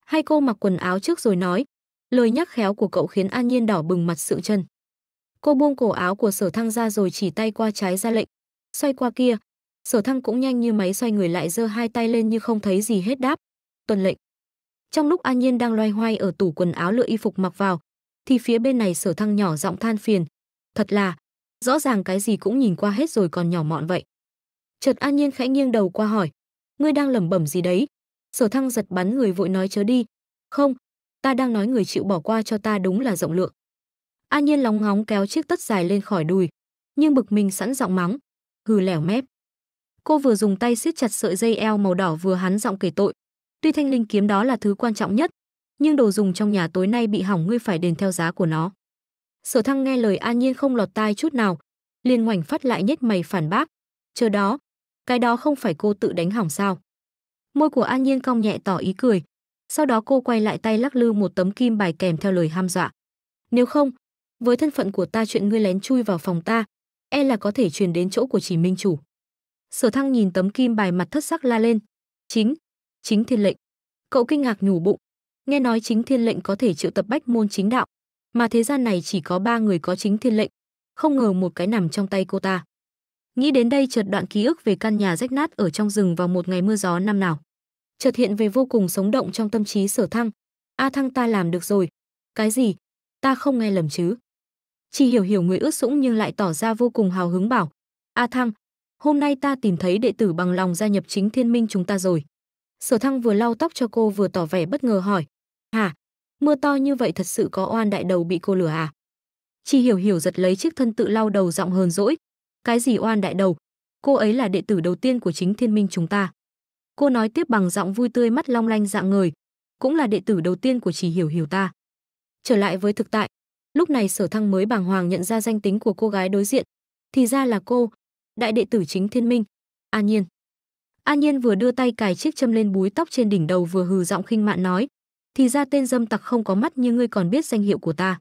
hay cô mặc quần áo trước rồi nói, lời nhắc khéo của cậu khiến An Nhiên đỏ bừng mặt sượng chân. Cô buông cổ áo của Sở Thăng ra rồi chỉ tay qua trái ra lệnh, xoay qua kia, Sở Thăng cũng nhanh như máy xoay người lại giơ hai tay lên như không thấy gì hết đáp. Tuần lệnh. Trong lúc An Nhiên đang loay hoay ở tủ quần áo lựa y phục mặc vào, thì phía bên này Sở Thăng nhỏ giọng than phiền. Thật là, rõ ràng cái gì cũng nhìn qua hết rồi còn nhỏ mọn vậy. Chợt An Nhiên khẽ nghiêng đầu qua hỏi, ngươi đang lẩm bẩm gì đấy? Sở Thăng giật bắn người vội nói chớ đi. Không, ta đang nói người chịu bỏ qua cho ta đúng là rộng lượng. An Nhiên lóng ngóng kéo chiếc tất dài lên khỏi đùi, nhưng bực mình sẵn giọng mắng, hừ lẻo mép. Cô vừa dùng tay siết chặt sợi dây eo màu đỏ vừa hắn giọng kể tội. Tuy thanh linh kiếm đó là thứ quan trọng nhất, nhưng đồ dùng trong nhà tối nay bị hỏng ngươi phải đền theo giá của nó. Sở Thăng nghe lời An Nhiên không lọt tai chút nào, liền ngoảnh phát lại nhếch mày phản bác. Chờ đó, cái đó không phải cô tự đánh hỏng sao? Môi của An Nhiên cong nhẹ tỏ ý cười, sau đó cô quay lại tay lắc lư một tấm kim bài kèm theo lời ham dọa. Nếu không, với thân phận của ta chuyện ngươi lén chui vào phòng ta, e là có thể truyền đến chỗ của chỉ minh chủ. Sở Thăng nhìn tấm kim bài mặt thất sắc la lên. Chính, chính thiên lệnh. Cậu kinh ngạc nhủ bụng. Nghe nói chính thiên lệnh có thể triệu tập bách môn chính đạo. Mà thế gian này chỉ có ba người có chính thiên lệnh. Không ngờ một cái nằm trong tay cô ta. Nghĩ đến đây chợt đoạn ký ức về căn nhà rách nát ở trong rừng vào một ngày mưa gió năm nào. Chợt hiện về vô cùng sống động trong tâm trí sở thăng. A thăng ta làm được rồi. Cái gì? Ta không nghe lầm chứ. Chỉ hiểu hiểu người ướt sũng nhưng lại tỏ ra vô cùng hào hứng bảo. A thăng, hôm nay ta tìm thấy đệ tử bằng lòng gia nhập chính thiên minh chúng ta rồi. Sở thăng vừa lau tóc cho cô vừa tỏ vẻ bất ngờ hỏi. Hả? Mưa to như vậy thật sự có oan đại đầu bị cô lừa à? Chi hiểu hiểu giật lấy chiếc thân tự lau đầu giọng hờn dỗi. Cái gì oan đại đầu? Cô ấy là đệ tử đầu tiên của chính thiên minh chúng ta. Cô nói tiếp bằng giọng vui tươi mắt long lanh dạng người. Cũng là đệ tử đầu tiên của chỉ hiểu hiểu ta. Trở lại với thực tại. Lúc này sở thăng mới bàng hoàng nhận ra danh tính của cô gái đối diện. Thì ra là cô, đại đệ tử chính Thiên Minh. An Nhiên. An Nhiên vừa đưa tay cài chiếc châm lên búi tóc trên đỉnh đầu vừa hừ giọng khinh mạn nói, thì ra tên dâm tặc không có mắt như ngươi còn biết danh hiệu của ta.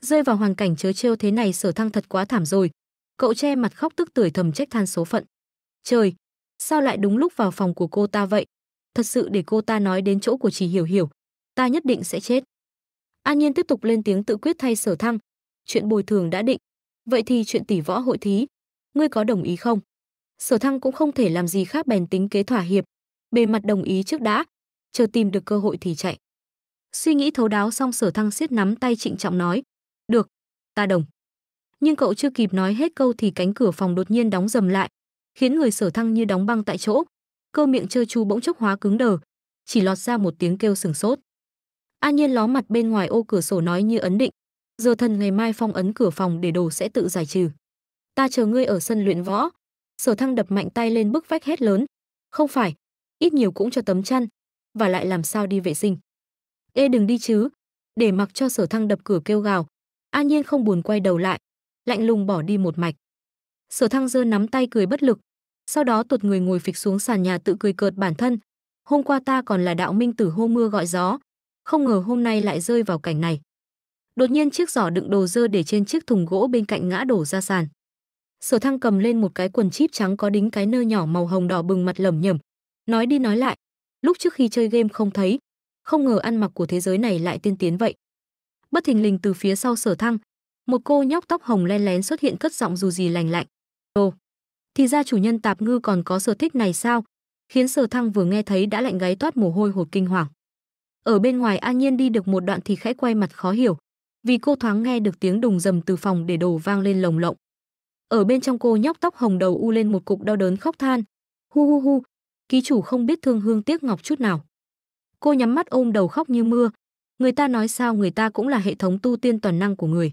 Rơi vào hoàn cảnh chớ trêu thế này sở thăng thật quá thảm rồi. Cậu che mặt khóc tức tưởi thầm trách than số phận. Trời, sao lại đúng lúc vào phòng của cô ta vậy? Thật sự để cô ta nói đến chỗ của chỉ hiểu hiểu, ta nhất định sẽ chết. An Nhiên tiếp tục lên tiếng tự quyết thay sở thăng. Chuyện bồi thường đã định. Vậy thì chuyện tỷ võ hội thí, ngươi có đồng ý không? Sở Thăng cũng không thể làm gì khác bèn tính kế thỏa hiệp, bề mặt đồng ý trước đã, chờ tìm được cơ hội thì chạy. Suy nghĩ thấu đáo xong Sở Thăng siết nắm tay trịnh trọng nói, "Được, ta đồng." Nhưng cậu chưa kịp nói hết câu thì cánh cửa phòng đột nhiên đóng dầm lại, khiến người Sở Thăng như đóng băng tại chỗ, cơ miệng trơ chu bỗng chốc hóa cứng đờ, chỉ lọt ra một tiếng kêu sừng sốt. An Nhiên ló mặt bên ngoài ô cửa sổ nói như ấn định, giờ thần ngày mai phong ấn cửa phòng để đồ sẽ tự giải trừ ta chờ ngươi ở sân luyện võ. Sở Thăng đập mạnh tay lên bức vách hét lớn. Không phải, ít nhiều cũng cho tấm chăn, và lại làm sao đi vệ sinh. Ê đừng đi chứ, để mặc cho Sở Thăng đập cửa kêu gào. An Nhiên không buồn quay đầu lại, lạnh lùng bỏ đi một mạch. Sở Thăng giơ nắm tay cười bất lực, sau đó tuột người ngồi phịch xuống sàn nhà tự cười cợt bản thân. Hôm qua ta còn là đạo minh tử hô mưa gọi gió, không ngờ hôm nay lại rơi vào cảnh này. Đột nhiên chiếc giỏ đựng đồ dơ để trên chiếc thùng gỗ bên cạnh ngã đổ ra sàn. Sở Thăng cầm lên một cái quần chip trắng có đính cái nơ nhỏ màu hồng đỏ bừng mặt lẩm nhẩm. Nói đi nói lại, lúc trước khi chơi game không thấy, không ngờ ăn mặc của thế giới này lại tiên tiến vậy. Bất thình lình từ phía sau Sở Thăng, một cô nhóc tóc hồng len lén xuất hiện cất giọng dù gì lành lạnh. "Ồ, thì ra chủ nhân tạp ngư còn có sở thích này sao?" Khiến Sở Thăng vừa nghe thấy đã lạnh gáy toát mồ hôi hột kinh hoàng. Ở bên ngoài An Nhiên đi được một đoạn thì khẽ quay mặt khó hiểu, vì cô thoáng nghe được tiếng đùng rầm từ phòng để đồ vang lên lồng lộng. Ở bên trong cô nhóc tóc hồng đầu u lên một cục đau đớn khóc than. Hu hu hu, ký chủ không biết thương hương tiếc ngọc chút nào. Cô nhắm mắt ôm đầu khóc như mưa. Người ta nói sao người ta cũng là hệ thống tu tiên toàn năng của người.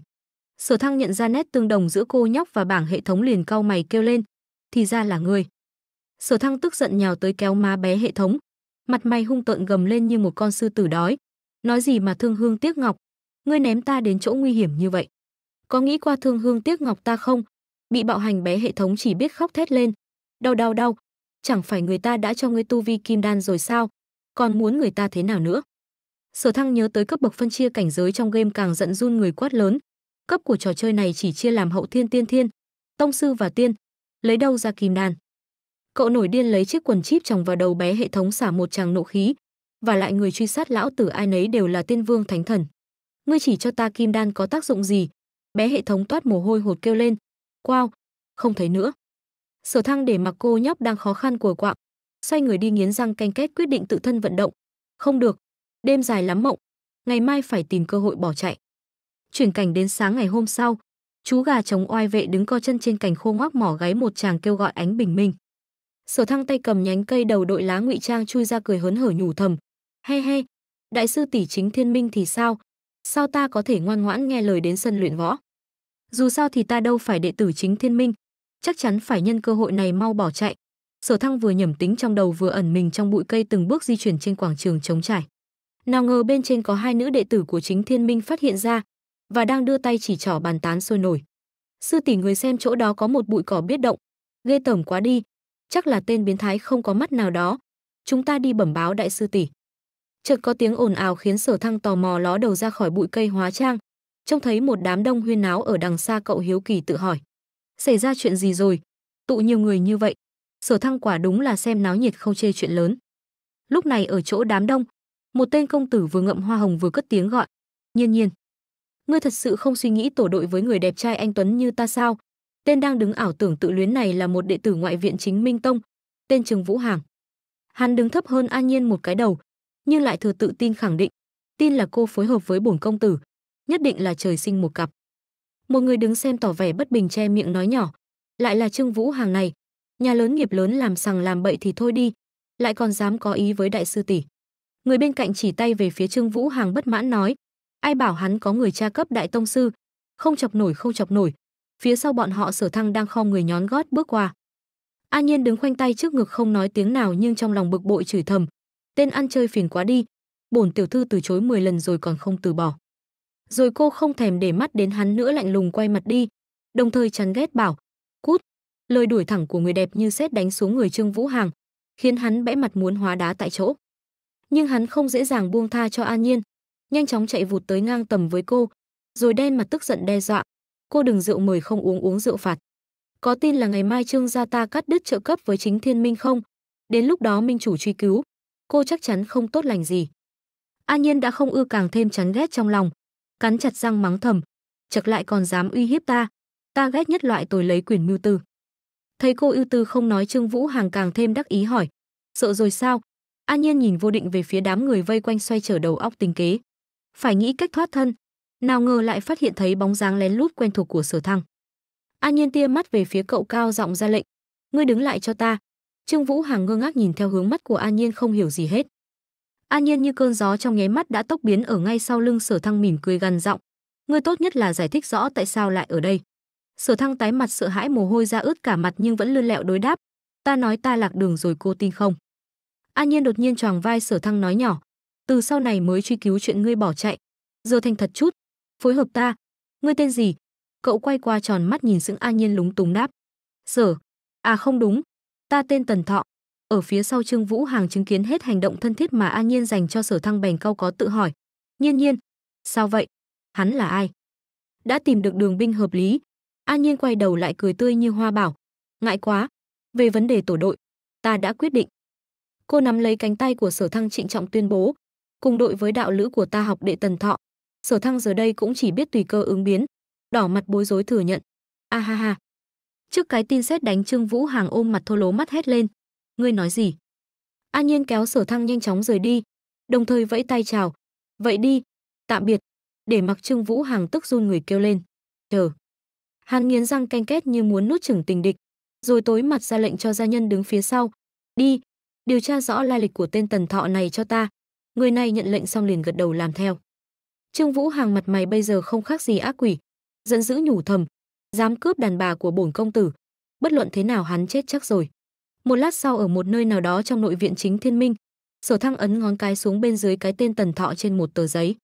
Sở thăng nhận ra nét tương đồng giữa cô nhóc và bảng hệ thống liền cau mày kêu lên. Thì ra là người. Sở thăng tức giận nhào tới kéo má bé hệ thống. Mặt mày hung tợn gầm lên như một con sư tử đói. Nói gì mà thương hương tiếc ngọc. Ngươi ném ta đến chỗ nguy hiểm như vậy. Có nghĩ qua thương hương tiếc ngọc ta không? Bị bạo hành bé hệ thống chỉ biết khóc thét lên. Đau đau đau, chẳng phải người ta đã cho ngươi tu vi kim đan rồi sao? Còn muốn người ta thế nào nữa? Sở Thăng nhớ tới cấp bậc phân chia cảnh giới trong game càng giận run người quát lớn. Cấp của trò chơi này chỉ chia làm hậu thiên tiên thiên, tông sư và tiên, lấy đâu ra kim đan? Cậu nổi điên lấy chiếc quần chip tròng vào đầu bé hệ thống xả một tràng nộ khí, và lại người truy sát lão tử ai nấy đều là tiên vương thánh thần. Ngươi chỉ cho ta kim đan có tác dụng gì? Bé hệ thống toát mồ hôi hột kêu lên, quao, không thấy nữa. Sở Thăng để mặc cô nhóc đang khó khăn của quạng, xoay người đi nghiến răng canh kết quyết định tự thân vận động. Không được, đêm dài lắm mộng, ngày mai phải tìm cơ hội bỏ chạy. Chuyển cảnh đến sáng ngày hôm sau, chú gà trống oai vệ đứng co chân trên cành khô ngoác mỏ gáy một chàng kêu gọi ánh bình minh. Sở Thăng tay cầm nhánh cây đầu đội lá ngụy trang chui ra cười hớn hở nhủ thầm, "He he, đại sư tỷ chính thiên minh thì sao? Sao ta có thể ngoan ngoãn nghe lời đến sân luyện võ?" Dù sao thì ta đâu phải đệ tử chính thiên minh, chắc chắn phải nhân cơ hội này mau bỏ chạy. Sở Thăng vừa nhẩm tính trong đầu vừa ẩn mình trong bụi cây từng bước di chuyển trên quảng trường trống trải. Nào ngờ bên trên có hai nữ đệ tử của chính thiên minh phát hiện ra và đang đưa tay chỉ trỏ bàn tán sôi nổi. Sư tỷ người xem chỗ đó có một bụi cỏ biết động, ghê tởm quá đi, chắc là tên biến thái không có mắt nào đó. Chúng ta đi bẩm báo đại sư tỷ. Chợt có tiếng ồn ào khiến Sở Thăng tò mò ló đầu ra khỏi bụi cây hóa trang, trông thấy một đám đông huyên náo ở đằng xa cậu hiếu kỳ tự hỏi xảy ra chuyện gì rồi tụ nhiều người như vậy sở thăng quả đúng là xem náo nhiệt không chê chuyện lớn lúc này ở chỗ đám đông một tên công tử vừa ngậm hoa hồng vừa cất tiếng gọi nhiên nhiên ngươi thật sự không suy nghĩ tổ đội với người đẹp trai anh tuấn như ta sao tên đang đứng ảo tưởng tự luyến này là một đệ tử ngoại viện chính minh tông tên trường vũ hàng hắn đứng thấp hơn an nhiên một cái đầu nhưng lại thừa tự tin khẳng định tin là cô phối hợp với bổn công tử nhất định là trời sinh một cặp. Một người đứng xem tỏ vẻ bất bình che miệng nói nhỏ, lại là Trương Vũ hàng này, nhà lớn nghiệp lớn làm sằng làm bậy thì thôi đi, lại còn dám có ý với đại sư tỷ. Người bên cạnh chỉ tay về phía Trương Vũ hàng bất mãn nói, ai bảo hắn có người cha cấp đại tông sư, không chọc nổi không chọc nổi. Phía sau bọn họ Sở Thăng đang khom người nhón gót bước qua. A Nhiên đứng khoanh tay trước ngực không nói tiếng nào nhưng trong lòng bực bội chửi thầm, tên ăn chơi phiền quá đi, bổn tiểu thư từ chối 10 lần rồi còn không từ bỏ. Rồi cô không thèm để mắt đến hắn nữa lạnh lùng quay mặt đi, đồng thời chán ghét bảo, cút. Lời đuổi thẳng của người đẹp như sét đánh xuống người Trương Vũ Hàng, khiến hắn bẽ mặt muốn hóa đá tại chỗ. Nhưng hắn không dễ dàng buông tha cho An Nhiên, nhanh chóng chạy vụt tới ngang tầm với cô, rồi đen mặt tức giận đe dọa, cô đừng rượu mời không uống uống rượu phạt. Có tin là ngày mai Trương gia ta cắt đứt trợ cấp với chính Thiên Minh không? Đến lúc đó minh chủ truy cứu, cô chắc chắn không tốt lành gì. An Nhiên đã không ưa càng thêm chán ghét trong lòng, cắn chặt răng mắng thầm, chật lại còn dám uy hiếp ta, ta ghét nhất loại tồi lấy quyền mưu tư. Thấy cô ưu tư không nói Trương Vũ Hàng càng thêm đắc ý hỏi, sợ rồi sao? An Nhiên nhìn vô định về phía đám người vây quanh xoay trở đầu óc tình kế. Phải nghĩ cách thoát thân, nào ngờ lại phát hiện thấy bóng dáng lén lút quen thuộc của sở thăng. An Nhiên tia mắt về phía cậu cao giọng ra lệnh, ngươi đứng lại cho ta. Trương Vũ Hàng ngơ ngác nhìn theo hướng mắt của An Nhiên không hiểu gì hết. An Nhiên như cơn gió trong nháy mắt đã tốc biến ở ngay sau lưng Sở Thăng mỉm cười gằn giọng, "Ngươi tốt nhất là giải thích rõ tại sao lại ở đây." Sở Thăng tái mặt sợ hãi mồ hôi ra ướt cả mặt nhưng vẫn lươn lẹo đối đáp, "Ta nói ta lạc đường rồi cô tin không?" An Nhiên đột nhiên choàng vai Sở Thăng nói nhỏ, "Từ sau này mới truy cứu chuyện ngươi bỏ chạy, giờ thành thật chút, phối hợp ta. Ngươi tên gì?" Cậu quay qua tròn mắt nhìn sững An Nhiên lúng túng đáp, "Sở, à không đúng, ta tên Tần Thọ." Ở phía sau Trương Vũ Hàng chứng kiến hết hành động thân thiết mà An Nhiên dành cho Sở Thăng bèn cao có tự hỏi, "Nhiên Nhiên, sao vậy? Hắn là ai?" Đã tìm được đường binh hợp lý, An Nhiên quay đầu lại cười tươi như hoa bảo, "Ngại quá, về vấn đề tổ đội, ta đã quyết định." Cô nắm lấy cánh tay của Sở Thăng trịnh trọng tuyên bố, "Cùng đội với đạo lữ của ta học đệ Tần Thọ, Sở Thăng giờ đây cũng chỉ biết tùy cơ ứng biến, đỏ mặt bối rối thừa nhận. A ha ha. Trước cái tin xét đánh Trương Vũ Hàng ôm mặt thô lố mắt hét lên, ngươi nói gì? An Nhiên kéo sở thăng nhanh chóng rời đi, đồng thời vẫy tay chào. Vậy đi, tạm biệt, để mặc Trương Vũ Hàng tức run người kêu lên. Chờ. Hàn nghiến răng canh két như muốn nuốt chửng tình địch, rồi tối mặt ra lệnh cho gia nhân đứng phía sau. Đi, điều tra rõ lai lịch của tên tần thọ này cho ta. Người này nhận lệnh xong liền gật đầu làm theo. Trương Vũ Hàng mặt mày bây giờ không khác gì ác quỷ, giận dữ nhủ thầm, dám cướp đàn bà của bổn công tử, bất luận thế nào hắn chết chắc rồi. Một lát sau ở một nơi nào đó trong nội viện chính Thiên Minh, Sở Thăng ấn ngón cái xuống bên dưới cái tên Tần Thọ trên một tờ giấy.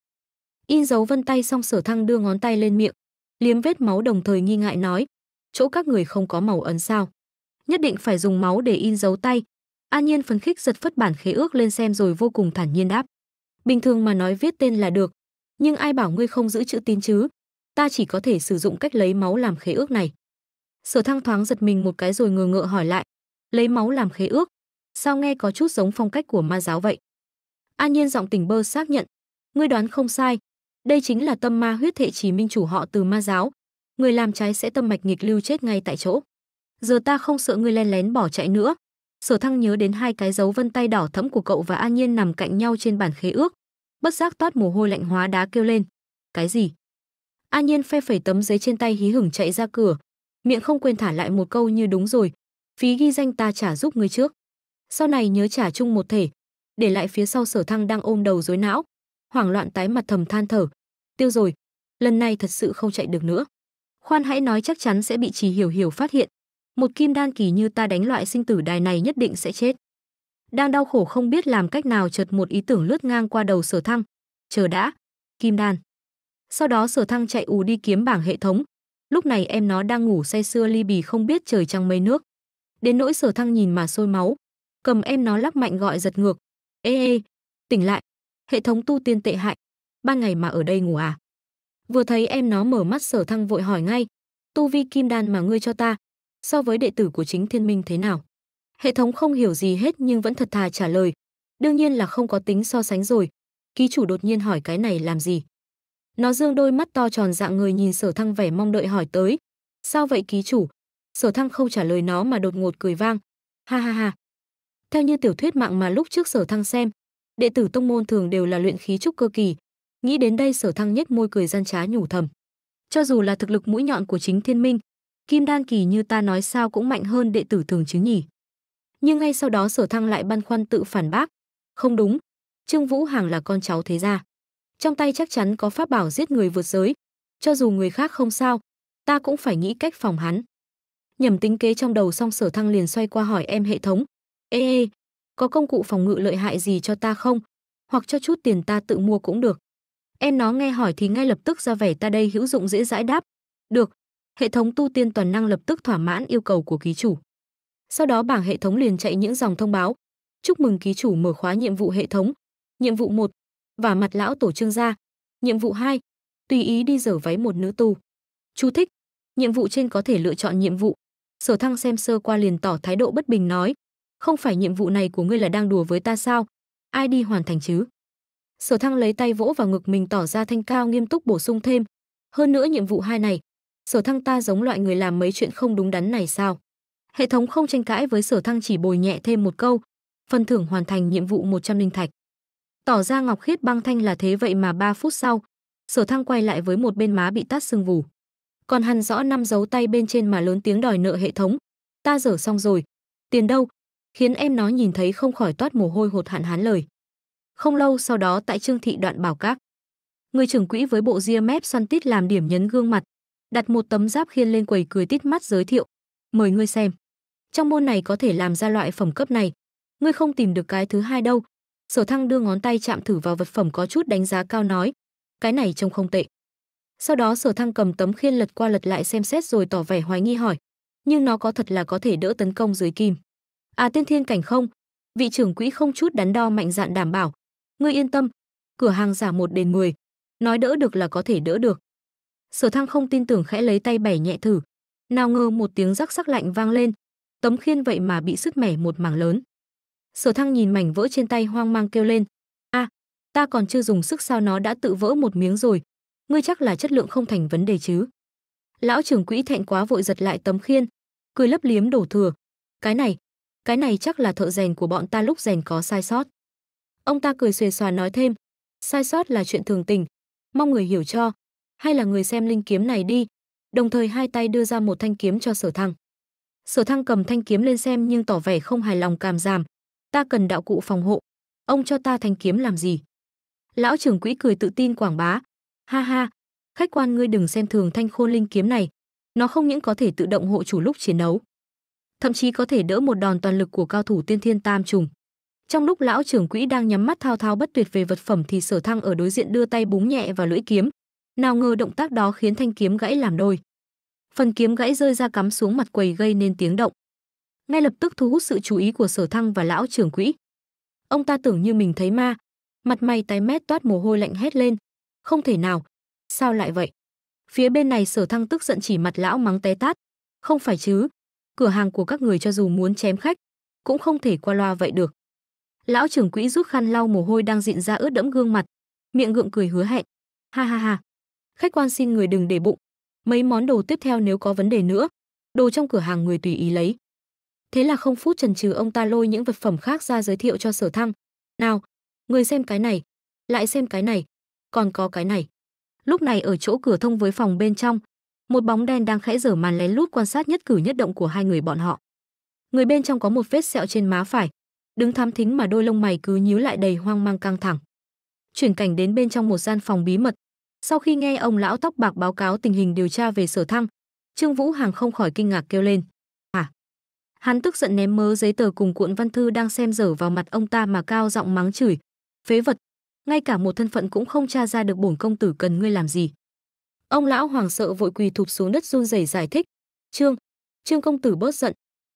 In dấu vân tay xong Sở Thăng đưa ngón tay lên miệng, liếm vết máu đồng thời nghi ngại nói, chỗ các người không có màu ấn sao? Nhất định phải dùng máu để in dấu tay. An Nhiên phấn khích giật phất bản khế ước lên xem rồi vô cùng thản nhiên đáp. Bình thường mà nói viết tên là được, nhưng ai bảo ngươi không giữ chữ tín chứ? Ta chỉ có thể sử dụng cách lấy máu làm khế ước này. Sở Thăng thoáng giật mình một cái rồi ngờ ngợ hỏi lại, lấy máu làm khế ước. Sao nghe có chút giống phong cách của ma giáo vậy? An Nhiên giọng tỉnh bơ xác nhận, ngươi đoán không sai, đây chính là tâm ma huyết thệ chỉ minh chủ họ từ ma giáo, người làm trái sẽ tâm mạch nghịch lưu chết ngay tại chỗ. Giờ ta không sợ ngươi len lén bỏ chạy nữa. Sở Thăng nhớ đến hai cái dấu vân tay đỏ thẫm của cậu và An Nhiên nằm cạnh nhau trên bản khế ước, bất giác toát mồ hôi lạnh hóa đá kêu lên, cái gì? An Nhiên phe phẩy tấm giấy trên tay hí hửng chạy ra cửa, miệng không quên thả lại một câu như đúng rồi, phí ghi danh ta trả giúp ngươi trước. Sau này nhớ trả chung một thể, để lại phía sau sở thăng đang ôm đầu rối não, hoảng loạn tái mặt thầm than thở. Tiêu rồi, lần này thật sự không chạy được nữa. Khoan hãy nói chắc chắn sẽ bị trì hiểu hiểu phát hiện. Một kim đan kỳ như ta đánh loại sinh tử đài này nhất định sẽ chết. Đang đau khổ không biết làm cách nào chợt một ý tưởng lướt ngang qua đầu sở thăng. Chờ đã, kim đan. Sau đó sở thăng chạy ù đi kiếm bảng hệ thống. Lúc này em nó đang ngủ say sưa ly bì không biết trời trăng mây nước đến nỗi sở thăng nhìn mà sôi máu cầm em nó lắc mạnh gọi giật ngược ê ê tỉnh lại hệ thống tu tiên tệ hại ban ngày mà ở đây ngủ à vừa thấy em nó mở mắt sở thăng vội hỏi ngay tu vi kim đan mà ngươi cho ta so với đệ tử của chính thiên minh thế nào hệ thống không hiểu gì hết nhưng vẫn thật thà trả lời đương nhiên là không có tính so sánh rồi ký chủ đột nhiên hỏi cái này làm gì nó dương đôi mắt to tròn dạng người nhìn sở thăng vẻ mong đợi hỏi tới sao vậy ký chủ Sở Thăng không trả lời nó mà đột ngột cười vang. Ha ha ha. Theo như tiểu thuyết mạng mà lúc trước Sở Thăng xem, đệ tử tông môn thường đều là luyện khí trúc cơ kỳ. Nghĩ đến đây Sở Thăng nhếch môi cười gian trá nhủ thầm. Cho dù là thực lực mũi nhọn của chính Thiên Minh, Kim Đan kỳ như ta nói sao cũng mạnh hơn đệ tử thường chứ nhỉ. Nhưng ngay sau đó Sở Thăng lại băn khoăn tự phản bác. Không đúng, Trương Vũ Hàng là con cháu thế gia. Trong tay chắc chắn có pháp bảo giết người vượt giới. Cho dù người khác không sao, ta cũng phải nghĩ cách phòng hắn nhầm tính kế trong đầu xong sở thăng liền xoay qua hỏi em hệ thống ê ê có công cụ phòng ngự lợi hại gì cho ta không hoặc cho chút tiền ta tự mua cũng được em nó nghe hỏi thì ngay lập tức ra vẻ ta đây hữu dụng dễ dãi đáp được hệ thống tu tiên toàn năng lập tức thỏa mãn yêu cầu của ký chủ sau đó bảng hệ thống liền chạy những dòng thông báo chúc mừng ký chủ mở khóa nhiệm vụ hệ thống nhiệm vụ 1. và mặt lão tổ trương gia nhiệm vụ 2. tùy ý đi dở váy một nữ tu chú thích nhiệm vụ trên có thể lựa chọn nhiệm vụ Sở Thăng xem sơ qua liền tỏ thái độ bất bình nói, không phải nhiệm vụ này của ngươi là đang đùa với ta sao? Ai đi hoàn thành chứ? Sở Thăng lấy tay vỗ vào ngực mình tỏ ra thanh cao nghiêm túc bổ sung thêm, hơn nữa nhiệm vụ hai này, Sở Thăng ta giống loại người làm mấy chuyện không đúng đắn này sao? Hệ thống không tranh cãi với Sở Thăng chỉ bồi nhẹ thêm một câu, phần thưởng hoàn thành nhiệm vụ 100 linh thạch. Tỏ ra Ngọc Khiết băng thanh là thế vậy mà 3 phút sau, Sở Thăng quay lại với một bên má bị tát sưng vù còn hằn rõ năm dấu tay bên trên mà lớn tiếng đòi nợ hệ thống. Ta dở xong rồi. Tiền đâu? Khiến em nó nhìn thấy không khỏi toát mồ hôi hột hạn hán lời. Không lâu sau đó tại Trương Thị đoạn Bảo Các, người trưởng quỹ với bộ ria mép xoăn tít làm điểm nhấn gương mặt, đặt một tấm giáp khiên lên quầy cười tít mắt giới thiệu, "Mời ngươi xem. Trong môn này có thể làm ra loại phẩm cấp này, ngươi không tìm được cái thứ hai đâu." Sở Thăng đưa ngón tay chạm thử vào vật phẩm có chút đánh giá cao nói, "Cái này trông không tệ." sau đó sở thăng cầm tấm khiên lật qua lật lại xem xét rồi tỏ vẻ hoài nghi hỏi nhưng nó có thật là có thể đỡ tấn công dưới kim à tiên thiên cảnh không vị trưởng quỹ không chút đắn đo mạnh dạn đảm bảo ngươi yên tâm cửa hàng giả một đền 10. nói đỡ được là có thể đỡ được sở thăng không tin tưởng khẽ lấy tay bẻ nhẹ thử nào ngờ một tiếng rắc sắc lạnh vang lên tấm khiên vậy mà bị sứt mẻ một mảng lớn sở thăng nhìn mảnh vỡ trên tay hoang mang kêu lên a ta còn chưa dùng sức sao nó đã tự vỡ một miếng rồi ngươi chắc là chất lượng không thành vấn đề chứ lão trưởng quỹ thẹn quá vội giật lại tấm khiên cười lấp liếm đổ thừa cái này cái này chắc là thợ rèn của bọn ta lúc rèn có sai sót ông ta cười xuề xòa nói thêm sai sót là chuyện thường tình mong người hiểu cho hay là người xem linh kiếm này đi đồng thời hai tay đưa ra một thanh kiếm cho sở thăng sở thăng cầm thanh kiếm lên xem nhưng tỏ vẻ không hài lòng cảm giảm ta cần đạo cụ phòng hộ ông cho ta thanh kiếm làm gì lão trưởng quỹ cười tự tin quảng bá Ha ha, khách quan ngươi đừng xem thường thanh khôn linh kiếm này, nó không những có thể tự động hộ chủ lúc chiến đấu, thậm chí có thể đỡ một đòn toàn lực của cao thủ tiên thiên tam trùng. Trong lúc lão trưởng quỹ đang nhắm mắt thao thao bất tuyệt về vật phẩm thì Sở Thăng ở đối diện đưa tay búng nhẹ vào lưỡi kiếm, nào ngờ động tác đó khiến thanh kiếm gãy làm đôi. Phần kiếm gãy rơi ra cắm xuống mặt quầy gây nên tiếng động. Ngay lập tức thu hút sự chú ý của Sở Thăng và lão trưởng quỹ. Ông ta tưởng như mình thấy ma, mặt mày tái mét toát mồ hôi lạnh hét lên, không thể nào. Sao lại vậy? Phía bên này sở thăng tức giận chỉ mặt lão mắng té tát. Không phải chứ. Cửa hàng của các người cho dù muốn chém khách, cũng không thể qua loa vậy được. Lão trưởng quỹ rút khăn lau mồ hôi đang diện ra ướt đẫm gương mặt, miệng gượng cười hứa hẹn. Ha ha ha. Khách quan xin người đừng để bụng. Mấy món đồ tiếp theo nếu có vấn đề nữa, đồ trong cửa hàng người tùy ý lấy. Thế là không phút trần trừ ông ta lôi những vật phẩm khác ra giới thiệu cho sở thăng. Nào, người xem cái này, lại xem cái này, còn có cái này. Lúc này ở chỗ cửa thông với phòng bên trong, một bóng đen đang khẽ dở màn lén lút quan sát nhất cử nhất động của hai người bọn họ. Người bên trong có một vết sẹo trên má phải, đứng thám thính mà đôi lông mày cứ nhíu lại đầy hoang mang căng thẳng. Chuyển cảnh đến bên trong một gian phòng bí mật, sau khi nghe ông lão tóc bạc báo cáo tình hình điều tra về Sở Thăng, Trương Vũ Hàng không khỏi kinh ngạc kêu lên: "À!" Hắn tức giận ném mớ giấy tờ cùng cuộn văn thư đang xem dở vào mặt ông ta mà cao giọng mắng chửi: "Phế vật, ngay cả một thân phận cũng không tra ra được bổn công tử cần ngươi làm gì ông lão hoàng sợ vội quỳ thụp xuống đất run rẩy giải thích trương trương công tử bớt giận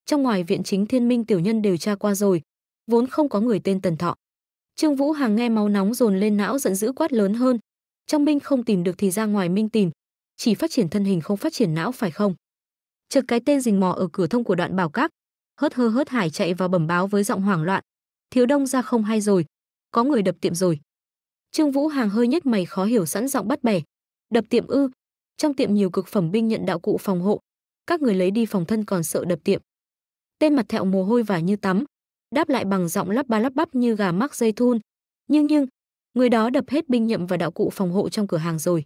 trong ngoài viện chính thiên minh tiểu nhân đều tra qua rồi vốn không có người tên tần thọ trương vũ hàng nghe máu nóng dồn lên não giận dữ quát lớn hơn trong minh không tìm được thì ra ngoài minh tìm chỉ phát triển thân hình không phát triển não phải không chợt cái tên rình mò ở cửa thông của đoạn bảo các hớt hơ hớt hải chạy vào bẩm báo với giọng hoảng loạn thiếu đông ra không hay rồi có người đập tiệm rồi Trương Vũ Hàng hơi nhếch mày khó hiểu sẵn giọng bắt bẻ. Đập tiệm ư? Trong tiệm nhiều cực phẩm binh nhận đạo cụ phòng hộ, các người lấy đi phòng thân còn sợ đập tiệm. Tên mặt thẹo mồ hôi và như tắm, đáp lại bằng giọng lắp ba lắp bắp như gà mắc dây thun. Nhưng nhưng, người đó đập hết binh nhậm và đạo cụ phòng hộ trong cửa hàng rồi.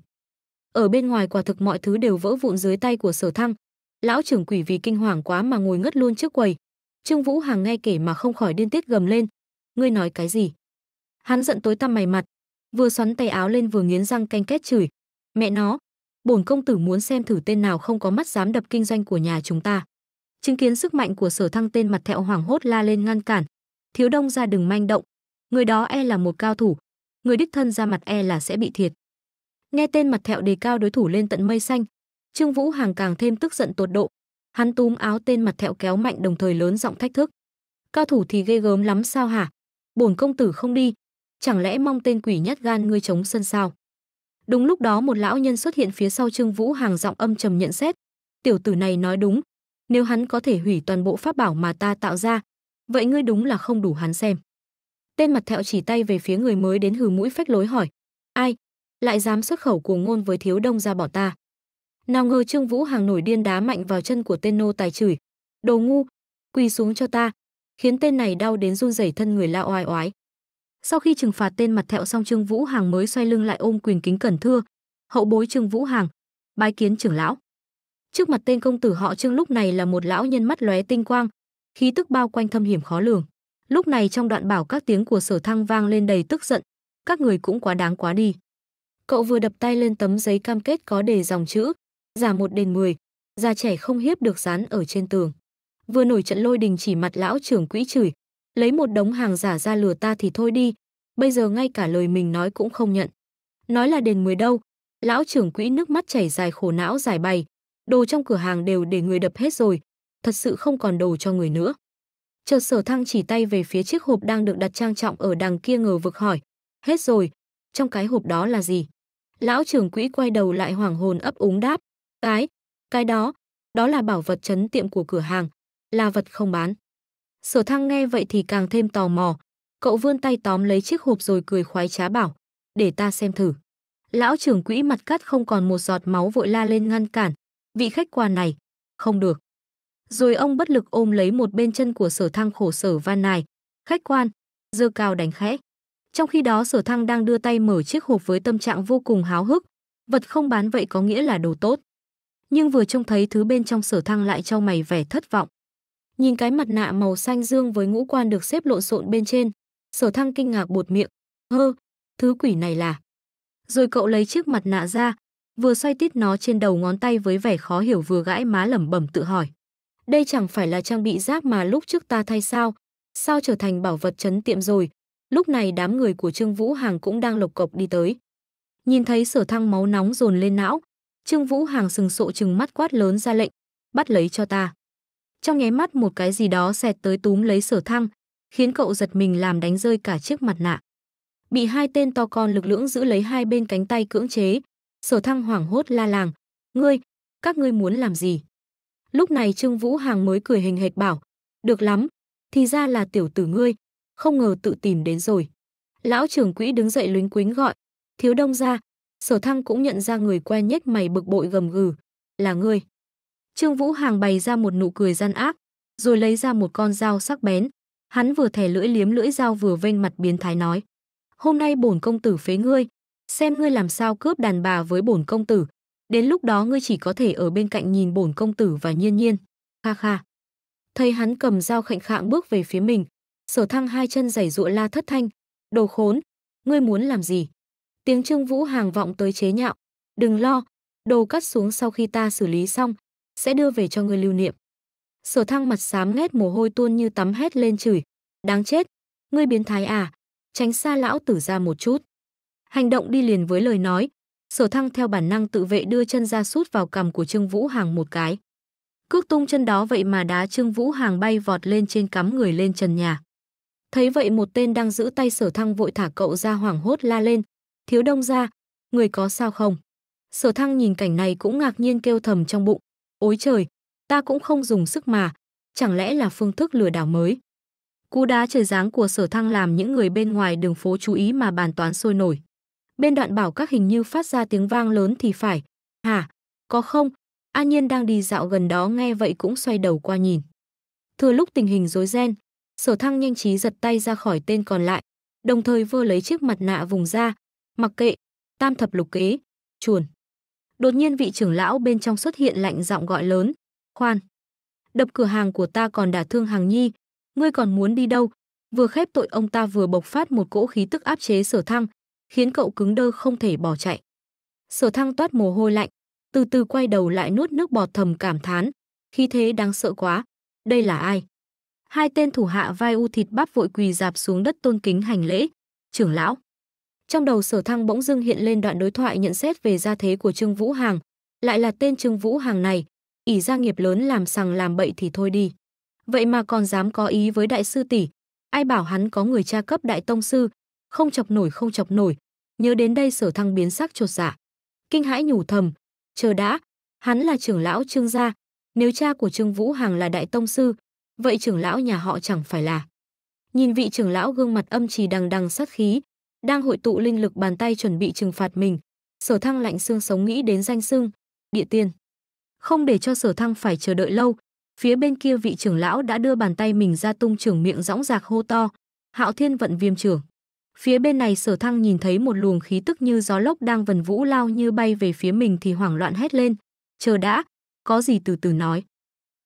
Ở bên ngoài quả thực mọi thứ đều vỡ vụn dưới tay của Sở Thăng. Lão trưởng quỷ vì kinh hoàng quá mà ngồi ngất luôn trước quầy. Trương Vũ Hàng nghe kể mà không khỏi điên tiết gầm lên. Ngươi nói cái gì? Hắn giận tối tăm mày mặt, vừa xoắn tay áo lên vừa nghiến răng canh kết chửi mẹ nó bổn công tử muốn xem thử tên nào không có mắt dám đập kinh doanh của nhà chúng ta chứng kiến sức mạnh của sở thăng tên mặt thẹo hoảng hốt la lên ngăn cản thiếu đông ra đừng manh động người đó e là một cao thủ người đích thân ra mặt e là sẽ bị thiệt nghe tên mặt thẹo đề cao đối thủ lên tận mây xanh trương vũ hàng càng thêm tức giận tột độ hắn túm áo tên mặt thẹo kéo mạnh đồng thời lớn giọng thách thức cao thủ thì ghê gớm lắm sao hả bổn công tử không đi chẳng lẽ mong tên quỷ nhát gan ngươi chống sân sao? Đúng lúc đó một lão nhân xuất hiện phía sau Trương Vũ Hàng giọng âm trầm nhận xét, tiểu tử này nói đúng, nếu hắn có thể hủy toàn bộ pháp bảo mà ta tạo ra, vậy ngươi đúng là không đủ hắn xem. Tên mặt thẹo chỉ tay về phía người mới đến hừ mũi phách lối hỏi, ai, lại dám xuất khẩu cuồng ngôn với thiếu đông ra bỏ ta. Nào ngờ Trương Vũ Hàng nổi điên đá mạnh vào chân của tên nô tài chửi, đồ ngu, quỳ xuống cho ta, khiến tên này đau đến run rẩy thân người la oai oái. Sau khi trừng phạt tên mặt thẹo xong Trương Vũ Hàng mới xoay lưng lại ôm quyền kính cẩn thưa, hậu bối Trương Vũ Hàng, bái kiến trưởng lão. Trước mặt tên công tử họ Trương lúc này là một lão nhân mắt lóe tinh quang, khí tức bao quanh thâm hiểm khó lường. Lúc này trong đoạn bảo các tiếng của Sở Thăng vang lên đầy tức giận, các người cũng quá đáng quá đi. Cậu vừa đập tay lên tấm giấy cam kết có đề dòng chữ, giả một đền mười già trẻ không hiếp được dán ở trên tường. Vừa nổi trận lôi đình chỉ mặt lão trưởng quỹ chửi, lấy một đống hàng giả ra lừa ta thì thôi đi, bây giờ ngay cả lời mình nói cũng không nhận. Nói là đền mười đâu, lão trưởng quỹ nước mắt chảy dài khổ não giải bày, đồ trong cửa hàng đều để người đập hết rồi, thật sự không còn đồ cho người nữa. Chợt sở thăng chỉ tay về phía chiếc hộp đang được đặt trang trọng ở đằng kia ngờ vực hỏi, hết rồi, trong cái hộp đó là gì? Lão trưởng quỹ quay đầu lại hoảng hồn ấp úng đáp, cái, cái đó, đó là bảo vật trấn tiệm của cửa hàng, là vật không bán. Sở thăng nghe vậy thì càng thêm tò mò. Cậu vươn tay tóm lấy chiếc hộp rồi cười khoái trá bảo. Để ta xem thử. Lão trưởng quỹ mặt cắt không còn một giọt máu vội la lên ngăn cản. Vị khách quà này. Không được. Rồi ông bất lực ôm lấy một bên chân của sở thăng khổ sở van nài. Khách quan. Dơ cao đánh khẽ. Trong khi đó sở thăng đang đưa tay mở chiếc hộp với tâm trạng vô cùng háo hức. Vật không bán vậy có nghĩa là đồ tốt. Nhưng vừa trông thấy thứ bên trong sở thăng lại cho mày vẻ thất vọng. Nhìn cái mặt nạ màu xanh dương với ngũ quan được xếp lộn xộn bên trên, Sở Thăng kinh ngạc buột miệng. Hơ, thứ quỷ này là... Rồi cậu lấy chiếc mặt nạ ra, vừa xoay tít nó trên đầu ngón tay với vẻ khó hiểu vừa gãi má lẩm bẩm tự hỏi. Đây chẳng phải là trang bị giáp mà lúc trước ta thay sao? Sao trở thành bảo vật trấn tiệm rồi? Lúc này đám người của Trương Vũ Hàng cũng đang lộc cộc đi tới. Nhìn thấy sở thăng máu nóng dồn lên não, Trương Vũ Hàng sừng sộ chừng mắt quát lớn ra lệnh, bắt lấy cho ta. Trong nháy mắt một cái gì đó xẹt tới túm lấy sở thăng, khiến cậu giật mình làm đánh rơi cả chiếc mặt nạ. Bị hai tên to con lực lưỡng giữ lấy hai bên cánh tay cưỡng chế, sở thăng hoảng hốt la làng. Ngươi, các ngươi muốn làm gì? Lúc này Trương Vũ Hàng mới cười hình hệt bảo, được lắm, thì ra là tiểu tử ngươi, không ngờ tự tìm đến rồi. Lão trưởng quỹ đứng dậy lính quính gọi, thiếu đông ra, sở thăng cũng nhận ra người quen nhất mày bực bội gầm gừ, là ngươi. Trương Vũ Hàng bày ra một nụ cười gian ác, rồi lấy ra một con dao sắc bén. Hắn vừa thẻ lưỡi liếm lưỡi dao vừa vênh mặt biến thái nói. Hôm nay bổn công tử phế ngươi, xem ngươi làm sao cướp đàn bà với bổn công tử. Đến lúc đó ngươi chỉ có thể ở bên cạnh nhìn bổn công tử và nhiên nhiên. Kha kha. Thấy hắn cầm dao khệnh khạng bước về phía mình, sở thăng hai chân giày rụa la thất thanh. Đồ khốn, ngươi muốn làm gì? Tiếng Trương Vũ Hàng vọng tới chế nhạo. Đừng lo, đồ cắt xuống sau khi ta xử lý xong, sẽ đưa về cho ngươi lưu niệm. Sở thăng mặt xám nghét mồ hôi tuôn như tắm hét lên chửi. Đáng chết, ngươi biến thái à, tránh xa lão tử ra một chút. Hành động đi liền với lời nói, sở thăng theo bản năng tự vệ đưa chân ra sút vào cằm của Trương Vũ Hàng một cái. Cước tung chân đó vậy mà đá Trương Vũ Hàng bay vọt lên trên cắm người lên trần nhà. Thấy vậy một tên đang giữ tay sở thăng vội thả cậu ra hoảng hốt la lên. Thiếu đông ra, người có sao không? Sở thăng nhìn cảnh này cũng ngạc nhiên kêu thầm trong bụng. Ôi trời, ta cũng không dùng sức mà, chẳng lẽ là phương thức lừa đảo mới. Cú đá trời dáng của sở thăng làm những người bên ngoài đường phố chú ý mà bàn toán sôi nổi. Bên đoạn bảo các hình như phát ra tiếng vang lớn thì phải. Hả? Có không? An Nhiên đang đi dạo gần đó nghe vậy cũng xoay đầu qua nhìn. Thừa lúc tình hình rối ren, sở thăng nhanh trí giật tay ra khỏi tên còn lại, đồng thời vơ lấy chiếc mặt nạ vùng ra. Mặc kệ, tam thập lục kế, chuồn. Đột nhiên vị trưởng lão bên trong xuất hiện lạnh giọng gọi lớn, "Khoan, đập cửa hàng của ta còn đả thương Hàng Nhi, ngươi còn muốn đi đâu?" Vừa khép tội ông ta vừa bộc phát một cỗ khí tức áp chế Sở Thăng, khiến cậu cứng đơ không thể bỏ chạy. Sở Thăng toát mồ hôi lạnh, từ từ quay đầu lại nuốt nước bọt thầm cảm thán, khí thế đáng sợ quá, đây là ai? Hai tên thủ hạ vai u thịt bắp vội quỳ dạp xuống đất tôn kính hành lễ, trưởng lão. Trong đầu Sở Thăng bỗng dưng hiện lên đoạn đối thoại nhận xét về gia thế của Trương Vũ Hàng, lại là tên Trương Vũ Hàng này, ỷ gia nghiệp lớn làm sằng làm bậy thì thôi đi. Vậy mà còn dám có ý với đại sư tỷ, ai bảo hắn có người cha cấp đại tông sư, không chọc nổi không chọc nổi. Nhớ đến đây Sở Thăng biến sắc chột dạ. Kinh hãi nhủ thầm, chờ đã, hắn là trưởng lão Trương gia, nếu cha của Trương Vũ Hàng là đại tông sư, vậy trưởng lão nhà họ chẳng phải là. Nhìn vị trưởng lão gương mặt âm trì đằng đằng sát khí, đang hội tụ linh lực bàn tay chuẩn bị trừng phạt mình. Sở Thăng lạnh xương sống nghĩ đến danh xưng, địa tiên. Không để cho Sở Thăng phải chờ đợi lâu, phía bên kia vị trưởng lão đã đưa bàn tay mình ra tung trưởng miệng rõng rạc hô to, Hạo Thiên vận viêm trưởng. Phía bên này Sở Thăng nhìn thấy một luồng khí tức như gió lốc đang vần vũ lao như bay về phía mình thì hoảng loạn hét lên, "Chờ đã, có gì từ từ nói."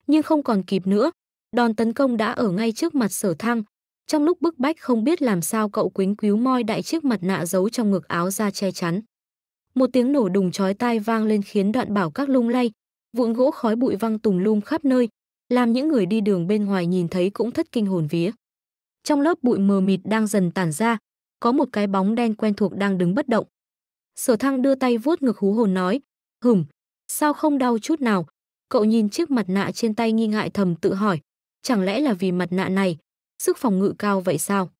Nhưng không còn kịp nữa, đòn tấn công đã ở ngay trước mặt Sở Thăng, trong lúc bức bách không biết làm sao cậu quính cứu moi đại chiếc mặt nạ giấu trong ngực áo ra che chắn. Một tiếng nổ đùng chói tai vang lên khiến đoạn bảo các lung lay, vụn gỗ khói bụi văng tùng lum khắp nơi, làm những người đi đường bên ngoài nhìn thấy cũng thất kinh hồn vía. Trong lớp bụi mờ mịt đang dần tản ra, có một cái bóng đen quen thuộc đang đứng bất động. Sở thăng đưa tay vuốt ngực hú hồn nói, hửm, sao không đau chút nào? Cậu nhìn chiếc mặt nạ trên tay nghi ngại thầm tự hỏi, chẳng lẽ là vì mặt nạ này, sức phòng ngự cao vậy sao?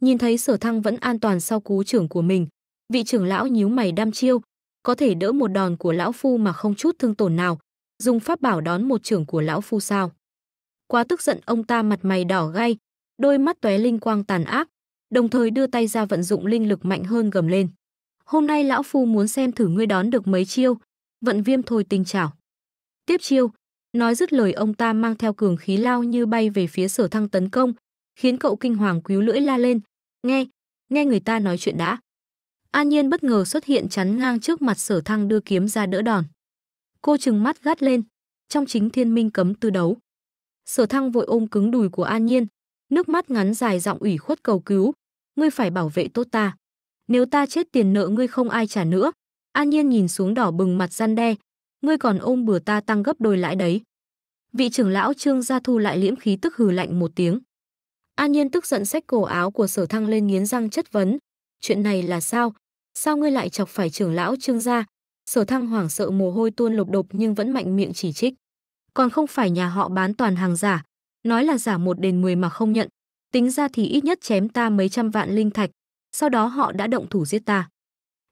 Nhìn thấy sở thăng vẫn an toàn sau cú trưởng của mình, vị trưởng lão nhíu mày đam chiêu, có thể đỡ một đòn của lão phu mà không chút thương tổn nào, dùng pháp bảo đón một trưởng của lão phu sao? Quá tức giận ông ta mặt mày đỏ gay, đôi mắt tóe linh quang tàn ác, đồng thời đưa tay ra vận dụng linh lực mạnh hơn gầm lên. Hôm nay lão phu muốn xem thử ngươi đón được mấy chiêu, vận viêm thôi tình chảo. Tiếp chiêu, nói dứt lời ông ta mang theo cường khí lao như bay về phía sở thăng tấn công, khiến cậu kinh hoàng cứu lưỡi la lên. Nghe, nghe người ta nói chuyện đã. An Nhiên bất ngờ xuất hiện chắn ngang trước mặt sở thăng đưa kiếm ra đỡ đòn. Cô trừng mắt gắt lên, trong chính thiên minh cấm tư đấu. Sở thăng vội ôm cứng đùi của An Nhiên, nước mắt ngắn dài giọng ủy khuất cầu cứu. Ngươi phải bảo vệ tốt ta. Nếu ta chết tiền nợ ngươi không ai trả nữa. An Nhiên nhìn xuống đỏ bừng mặt gian đe. Ngươi còn ôm bừa ta tăng gấp đôi lãi đấy. Vị trưởng lão trương gia thu lại liễm khí tức hừ lạnh một tiếng. An Nhiên tức giận xách cổ áo của sở thăng lên nghiến răng chất vấn. Chuyện này là sao? Sao ngươi lại chọc phải trưởng lão trương gia? Sở thăng hoảng sợ mồ hôi tuôn lục đục nhưng vẫn mạnh miệng chỉ trích. Còn không phải nhà họ bán toàn hàng giả. Nói là giả một đền mười mà không nhận. Tính ra thì ít nhất chém ta mấy trăm vạn linh thạch. Sau đó họ đã động thủ giết ta.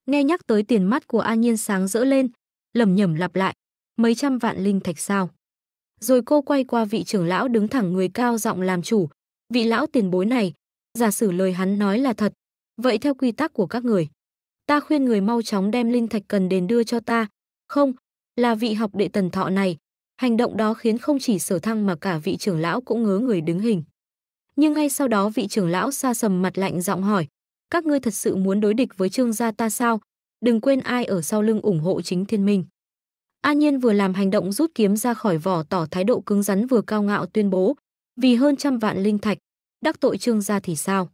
Nghe nhắc tới tiền mắt của An Nhiên sáng rỡ lên. lẩm nhẩm lặp lại. Mấy trăm vạn linh thạch sao? Rồi cô quay qua vị trưởng lão đứng thẳng người cao giọng làm chủ, vị lão tiền bối này, giả sử lời hắn nói là thật, vậy theo quy tắc của các người, ta khuyên người mau chóng đem linh thạch cần đền đưa cho ta, không, là vị học đệ tần thọ này, hành động đó khiến không chỉ sở thăng mà cả vị trưởng lão cũng ngớ người đứng hình. Nhưng ngay sau đó vị trưởng lão xa sầm mặt lạnh giọng hỏi, các ngươi thật sự muốn đối địch với trương gia ta sao? Đừng quên ai ở sau lưng ủng hộ chính thiên minh. A Nhiên vừa làm hành động rút kiếm ra khỏi vỏ tỏ thái độ cứng rắn vừa cao ngạo tuyên bố, vì hơn trăm vạn linh thạch, đắc tội trương gia thì sao?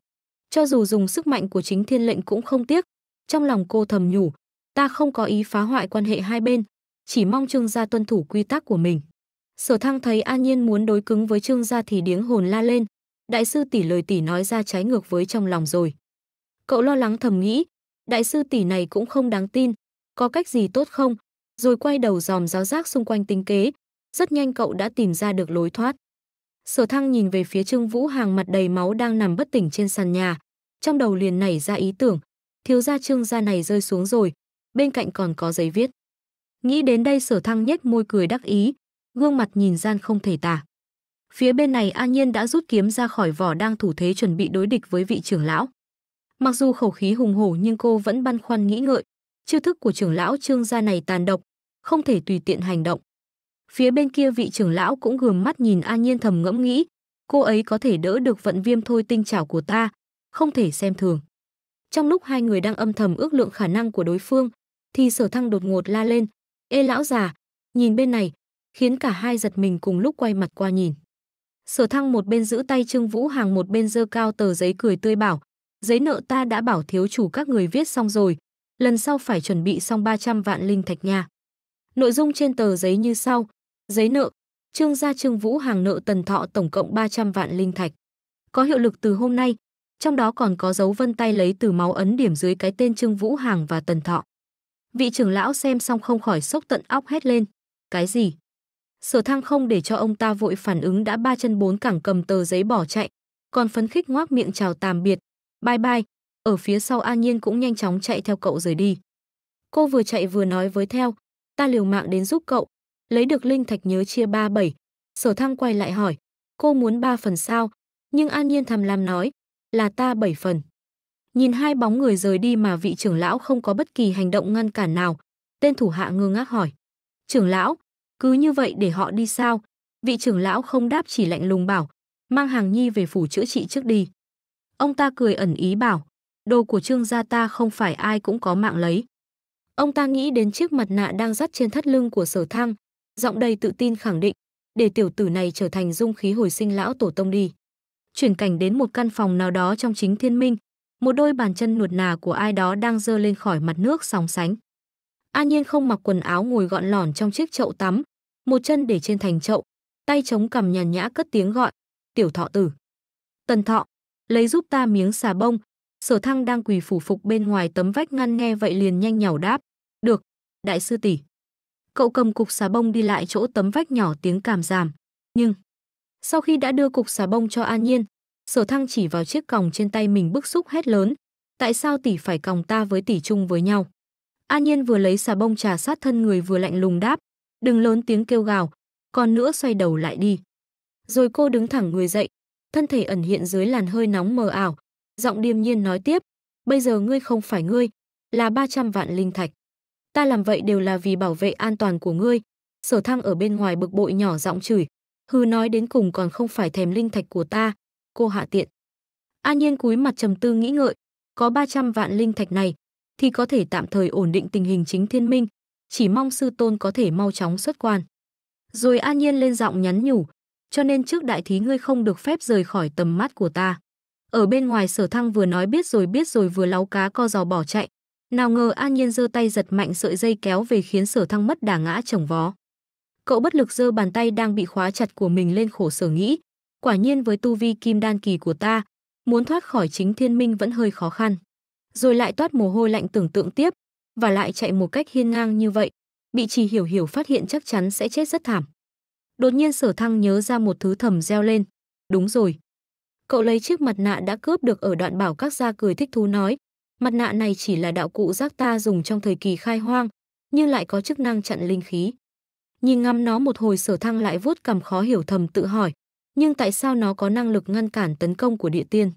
Cho dù dùng sức mạnh của chính thiên lệnh cũng không tiếc, trong lòng cô thầm nhủ, ta không có ý phá hoại quan hệ hai bên, chỉ mong trương gia tuân thủ quy tắc của mình. Sở thăng thấy an nhiên muốn đối cứng với trương gia thì điếng hồn la lên, đại sư tỷ lời tỷ nói ra trái ngược với trong lòng rồi. Cậu lo lắng thầm nghĩ, đại sư tỷ này cũng không đáng tin, có cách gì tốt không, rồi quay đầu dòm giáo giác xung quanh tính kế. Rất nhanh cậu đã tìm ra được lối thoát. Sở thăng nhìn về phía Trương Vũ Hàng mặt đầy máu đang nằm bất tỉnh trên sàn nhà. Trong đầu liền nảy ra ý tưởng, thiếu gia Trương gia này rơi xuống rồi, bên cạnh còn có giấy viết. Nghĩ đến đây sở thăng nhếch môi cười đắc ý, gương mặt nhìn gian không thể tả. Phía bên này An Nhiên đã rút kiếm ra khỏi vỏ đang thủ thế chuẩn bị đối địch với vị trưởng lão. Mặc dù khẩu khí hùng hổ nhưng cô vẫn băn khoăn nghĩ ngợi, chiêu thức của trưởng lão Trương gia này tàn độc, không thể tùy tiện hành động. Phía bên kia vị trưởng lão cũng gườm mắt nhìn An Nhiên thầm ngẫm nghĩ, cô ấy có thể đỡ được vận viêm thôi tinh trảo của ta, không thể xem thường. Trong lúc hai người đang âm thầm ước lượng khả năng của đối phương, thì sở thăng đột ngột la lên, ê lão già, nhìn bên này, khiến cả hai giật mình cùng lúc quay mặt qua nhìn. Sở thăng một bên giữ tay Trương Vũ Hàng một bên dơ cao tờ giấy cười tươi bảo, giấy nợ ta đã bảo thiếu chủ các người viết xong rồi, lần sau phải chuẩn bị xong 300 vạn linh thạch nha. Nội dung trên tờ giấy như sau, giấy nợ, Trương gia Trương Vũ hàng nợ Tần Thọ tổng cộng 300 vạn linh thạch. Có hiệu lực từ hôm nay, trong đó còn có dấu vân tay lấy từ máu ấn điểm dưới cái tên Trương Vũ hàng và Tần Thọ. Vị trưởng lão xem xong không khỏi sốc tận óc hét lên. Cái gì? Sở thăng không để cho ông ta vội phản ứng đã ba chân bốn cẳng cầm tờ giấy bỏ chạy, còn phấn khích ngoác miệng chào tạm biệt. Bye bye. Ở phía sau An Nhiên cũng nhanh chóng chạy theo cậu rời đi. Cô vừa chạy vừa nói với theo, ta liều mạng đến giúp cậu, lấy được linh thạch nhớ chia ba bảy. Sở thăng quay lại hỏi, cô muốn ba phần sao? Nhưng an nhiên thầm làm nói, là ta bảy phần. Nhìn hai bóng người rời đi mà vị trưởng lão không có bất kỳ hành động ngăn cản nào, tên thủ hạ ngơ ngác hỏi. Trưởng lão, cứ như vậy để họ đi sao? Vị trưởng lão không đáp chỉ lạnh lùng bảo, mang hàng nhi về phủ chữa trị trước đi. Ông ta cười ẩn ý bảo, đồ của trương gia ta không phải ai cũng có mạng lấy. Ông ta nghĩ đến chiếc mặt nạ đang dắt trên thắt lưng của sở thăng, giọng đầy tự tin khẳng định, để tiểu tử này trở thành dung khí hồi sinh lão tổ tông đi. Chuyển cảnh đến một căn phòng nào đó trong chính thiên minh, một đôi bàn chân nuột nà của ai đó đang dơ lên khỏi mặt nước sóng sánh. An Nhiên không mặc quần áo ngồi gọn lỏn trong chiếc chậu tắm, một chân để trên thành chậu, tay chống cầm nhàn nhã cất tiếng gọi, "Tiểu Thọ tử." "Tần Thọ, lấy giúp ta miếng xà bông." Sở Thăng đang quỳ phủ phục bên ngoài tấm vách ngăn nghe vậy liền nhanh nhảu đáp, "Được, đại sư tỷ." cậu cầm cục xà bông đi lại chỗ tấm vách nhỏ tiếng cảm giảm. Nhưng, sau khi đã đưa cục xà bông cho An Nhiên, sở thăng chỉ vào chiếc còng trên tay mình bức xúc hét lớn. Tại sao tỷ phải còng ta với tỷ chung với nhau? An Nhiên vừa lấy xà bông trà sát thân người vừa lạnh lùng đáp. Đừng lớn tiếng kêu gào, còn nữa xoay đầu lại đi. Rồi cô đứng thẳng người dậy, thân thể ẩn hiện dưới làn hơi nóng mờ ảo. Giọng điềm nhiên nói tiếp, bây giờ ngươi không phải ngươi, là 300 vạn linh thạch ta làm vậy đều là vì bảo vệ an toàn của ngươi. Sở thăng ở bên ngoài bực bội nhỏ giọng chửi, hư nói đến cùng còn không phải thèm linh thạch của ta, cô hạ tiện. An Nhiên cúi mặt trầm tư nghĩ ngợi, có 300 vạn linh thạch này thì có thể tạm thời ổn định tình hình chính thiên minh, chỉ mong sư tôn có thể mau chóng xuất quan. Rồi An Nhiên lên giọng nhắn nhủ, cho nên trước đại thí ngươi không được phép rời khỏi tầm mắt của ta. Ở bên ngoài sở thăng vừa nói biết rồi biết rồi vừa láu cá co giò bỏ chạy, nào ngờ An Nhiên giơ tay giật mạnh sợi dây kéo về khiến sở thăng mất đà ngã chồng vó. Cậu bất lực giơ bàn tay đang bị khóa chặt của mình lên khổ sở nghĩ. Quả nhiên với tu vi kim đan kỳ của ta, muốn thoát khỏi chính thiên minh vẫn hơi khó khăn. Rồi lại toát mồ hôi lạnh tưởng tượng tiếp, và lại chạy một cách hiên ngang như vậy. Bị trì hiểu hiểu phát hiện chắc chắn sẽ chết rất thảm. Đột nhiên sở thăng nhớ ra một thứ thầm reo lên. Đúng rồi. Cậu lấy chiếc mặt nạ đã cướp được ở đoạn bảo các gia cười thích thú nói, Mặt nạ này chỉ là đạo cụ giác ta dùng trong thời kỳ khai hoang, nhưng lại có chức năng chặn linh khí. Nhìn ngắm nó một hồi sở thăng lại vuốt cằm khó hiểu thầm tự hỏi, nhưng tại sao nó có năng lực ngăn cản tấn công của địa tiên?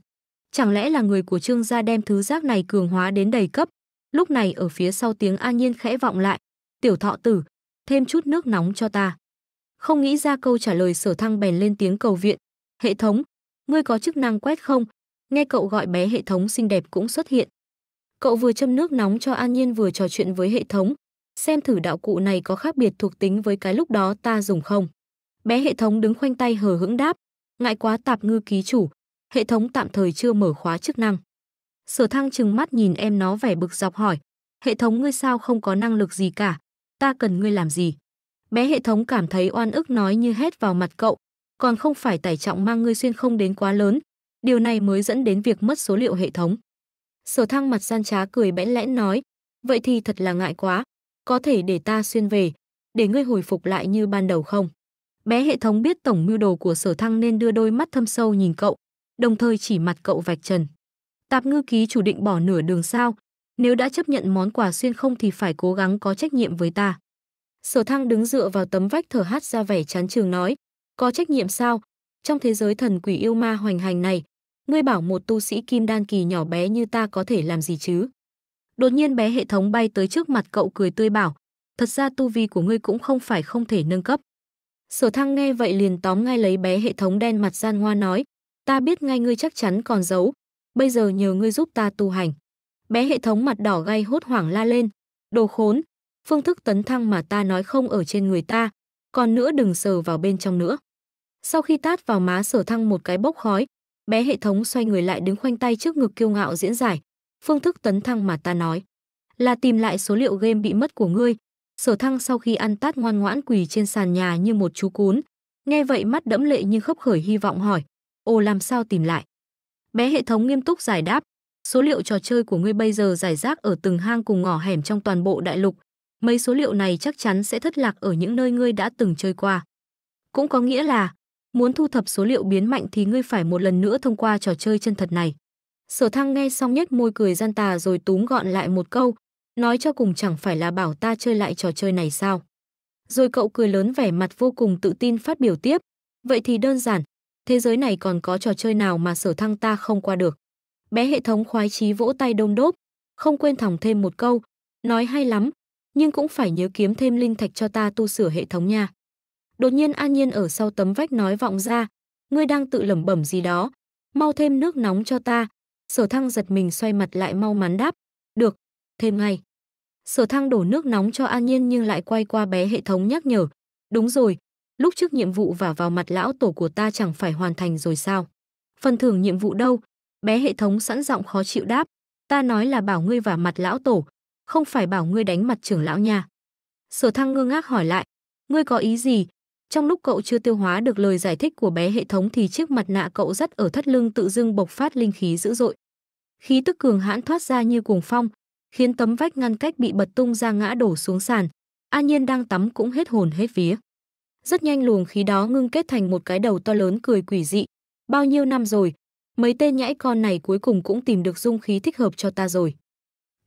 Chẳng lẽ là người của trương gia đem thứ giác này cường hóa đến đầy cấp? Lúc này ở phía sau tiếng an nhiên khẽ vọng lại, tiểu thọ tử, thêm chút nước nóng cho ta. Không nghĩ ra câu trả lời sở thăng bèn lên tiếng cầu viện. Hệ thống, ngươi có chức năng quét không? Nghe cậu gọi bé hệ thống xinh đẹp cũng xuất hiện. Cậu vừa châm nước nóng cho An Nhiên vừa trò chuyện với hệ thống, xem thử đạo cụ này có khác biệt thuộc tính với cái lúc đó ta dùng không. Bé hệ thống đứng khoanh tay hờ hững đáp, ngại quá tạp ngư ký chủ, hệ thống tạm thời chưa mở khóa chức năng. Sở thăng trừng mắt nhìn em nó vẻ bực dọc hỏi, hệ thống ngươi sao không có năng lực gì cả, ta cần ngươi làm gì? Bé hệ thống cảm thấy oan ức nói như hét vào mặt cậu, còn không phải tải trọng mang ngươi xuyên không đến quá lớn, điều này mới dẫn đến việc mất số liệu hệ thống. Sở thăng mặt gian trá cười bẽn lẽn nói, vậy thì thật là ngại quá, có thể để ta xuyên về, để ngươi hồi phục lại như ban đầu không? Bé hệ thống biết tổng mưu đồ của sở thăng nên đưa đôi mắt thâm sâu nhìn cậu, đồng thời chỉ mặt cậu vạch trần. Tạp ngư ký chủ định bỏ nửa đường sao, nếu đã chấp nhận món quà xuyên không thì phải cố gắng có trách nhiệm với ta. Sở thăng đứng dựa vào tấm vách thở hát ra vẻ chán trường nói, có trách nhiệm sao, trong thế giới thần quỷ yêu ma hoành hành này, Ngươi bảo một tu sĩ kim đan kỳ nhỏ bé như ta có thể làm gì chứ? Đột nhiên bé hệ thống bay tới trước mặt cậu cười tươi bảo, thật ra tu vi của ngươi cũng không phải không thể nâng cấp. Sở thăng nghe vậy liền tóm ngay lấy bé hệ thống đen mặt gian ngoa nói, ta biết ngay ngươi chắc chắn còn giấu, bây giờ nhờ ngươi giúp ta tu hành. Bé hệ thống mặt đỏ gay hốt hoảng la lên, đồ khốn, phương thức tấn thăng mà ta nói không ở trên người ta, còn nữa đừng sờ vào bên trong nữa. Sau khi tát vào má sở thăng một cái bốc khói, Bé hệ thống xoay người lại đứng khoanh tay trước ngực kiêu ngạo diễn giải. Phương thức tấn thăng mà ta nói. Là tìm lại số liệu game bị mất của ngươi. Sở thăng sau khi ăn tát ngoan ngoãn quỳ trên sàn nhà như một chú cún. Nghe vậy mắt đẫm lệ nhưng khấp khởi hy vọng hỏi. Ồ làm sao tìm lại? Bé hệ thống nghiêm túc giải đáp. Số liệu trò chơi của ngươi bây giờ giải rác ở từng hang cùng ngõ hẻm trong toàn bộ đại lục. Mấy số liệu này chắc chắn sẽ thất lạc ở những nơi ngươi đã từng chơi qua. Cũng có nghĩa là, Muốn thu thập số liệu biến mạnh thì ngươi phải một lần nữa thông qua trò chơi chân thật này. Sở thăng nghe xong nhếch môi cười gian tà rồi túm gọn lại một câu, nói cho cùng chẳng phải là bảo ta chơi lại trò chơi này sao. Rồi cậu cười lớn vẻ mặt vô cùng tự tin phát biểu tiếp, vậy thì đơn giản, thế giới này còn có trò chơi nào mà sở thăng ta không qua được. Bé hệ thống khoái chí vỗ tay đông đốp, không quên thòng thêm một câu, nói hay lắm, nhưng cũng phải nhớ kiếm thêm linh thạch cho ta tu sửa hệ thống nha. Đột nhiên An Nhiên ở sau tấm vách nói vọng ra, ngươi đang tự lẩm bẩm gì đó, mau thêm nước nóng cho ta. Sở thăng giật mình xoay mặt lại mau mắn đáp, được, thêm ngay. Sở thăng đổ nước nóng cho An Nhiên nhưng lại quay qua bé hệ thống nhắc nhở, đúng rồi, lúc trước nhiệm vụ vả vào mặt lão tổ của ta chẳng phải hoàn thành rồi sao? Phần thưởng nhiệm vụ đâu? Bé hệ thống sẵn giọng khó chịu đáp, ta nói là bảo ngươi vả mặt lão tổ, không phải bảo ngươi đánh mặt trưởng lão nha. Sở thăng ngơ ngác hỏi lại, ngươi có ý gì? Trong lúc cậu chưa tiêu hóa được lời giải thích của bé hệ thống thì chiếc mặt nạ cậu dắt ở thắt lưng tự dưng bộc phát linh khí dữ dội. Khí tức cường hãn thoát ra như cuồng phong, khiến tấm vách ngăn cách bị bật tung ra ngã đổ xuống sàn. An Nhiên đang tắm cũng hết hồn hết vía. Rất nhanh luồng khí đó ngưng kết thành một cái đầu to lớn cười quỷ dị. Bao nhiêu năm rồi, mấy tên nhãi con này cuối cùng cũng tìm được dung khí thích hợp cho ta rồi.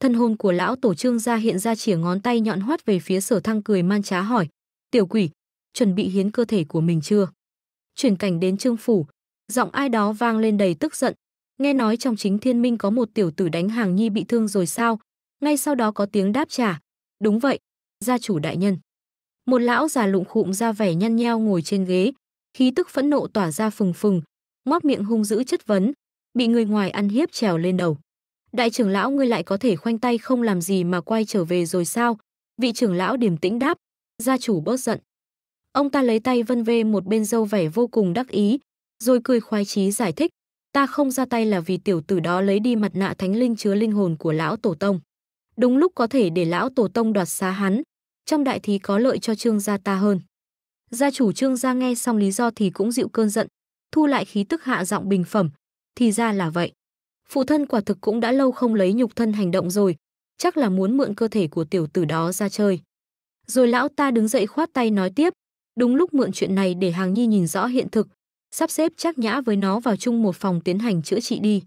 Thân hồn của lão tổ trương gia hiện ra chỉ ngón tay nhọn hoắt về phía sở thăng cười man trá hỏi. Tiểu quỷ, chuẩn bị hiến cơ thể của mình chưa? Chuyển cảnh đến Trương phủ, giọng ai đó vang lên đầy tức giận, nghe nói trong chính thiên minh có một tiểu tử đánh hàng nhi bị thương rồi sao? Ngay sau đó có tiếng đáp trả, đúng vậy, gia chủ đại nhân. Một lão già lụng khụm ra vẻ nhăn nheo ngồi trên ghế, khí tức phẫn nộ tỏa ra phừng phừng, móc miệng hung dữ chất vấn, bị người ngoài ăn hiếp trèo lên đầu. Đại trưởng lão ngươi lại có thể khoanh tay không làm gì mà quay trở về rồi sao? Vị trưởng lão điềm tĩnh đáp, gia chủ bớt giận. Ông ta lấy tay vân vê một bên dâu vẻ vô cùng đắc ý, rồi cười khoái chí giải thích, ta không ra tay là vì tiểu tử đó lấy đi mặt nạ thánh linh chứa linh hồn của lão tổ tông. Đúng lúc có thể để lão tổ tông đoạt xá hắn, trong đại thí có lợi cho trương gia ta hơn. Gia chủ trương gia nghe xong lý do thì cũng dịu cơn giận, thu lại khí tức hạ giọng bình phẩm, thì ra là vậy. Phụ thân quả thực cũng đã lâu không lấy nhục thân hành động rồi, chắc là muốn mượn cơ thể của tiểu tử đó ra chơi. Rồi lão ta đứng dậy khoát tay nói tiếp, Đúng lúc mượn chuyện này để Hàng Nhi nhìn rõ hiện thực, sắp xếp chắc nhã với nó vào chung một phòng tiến hành chữa trị đi.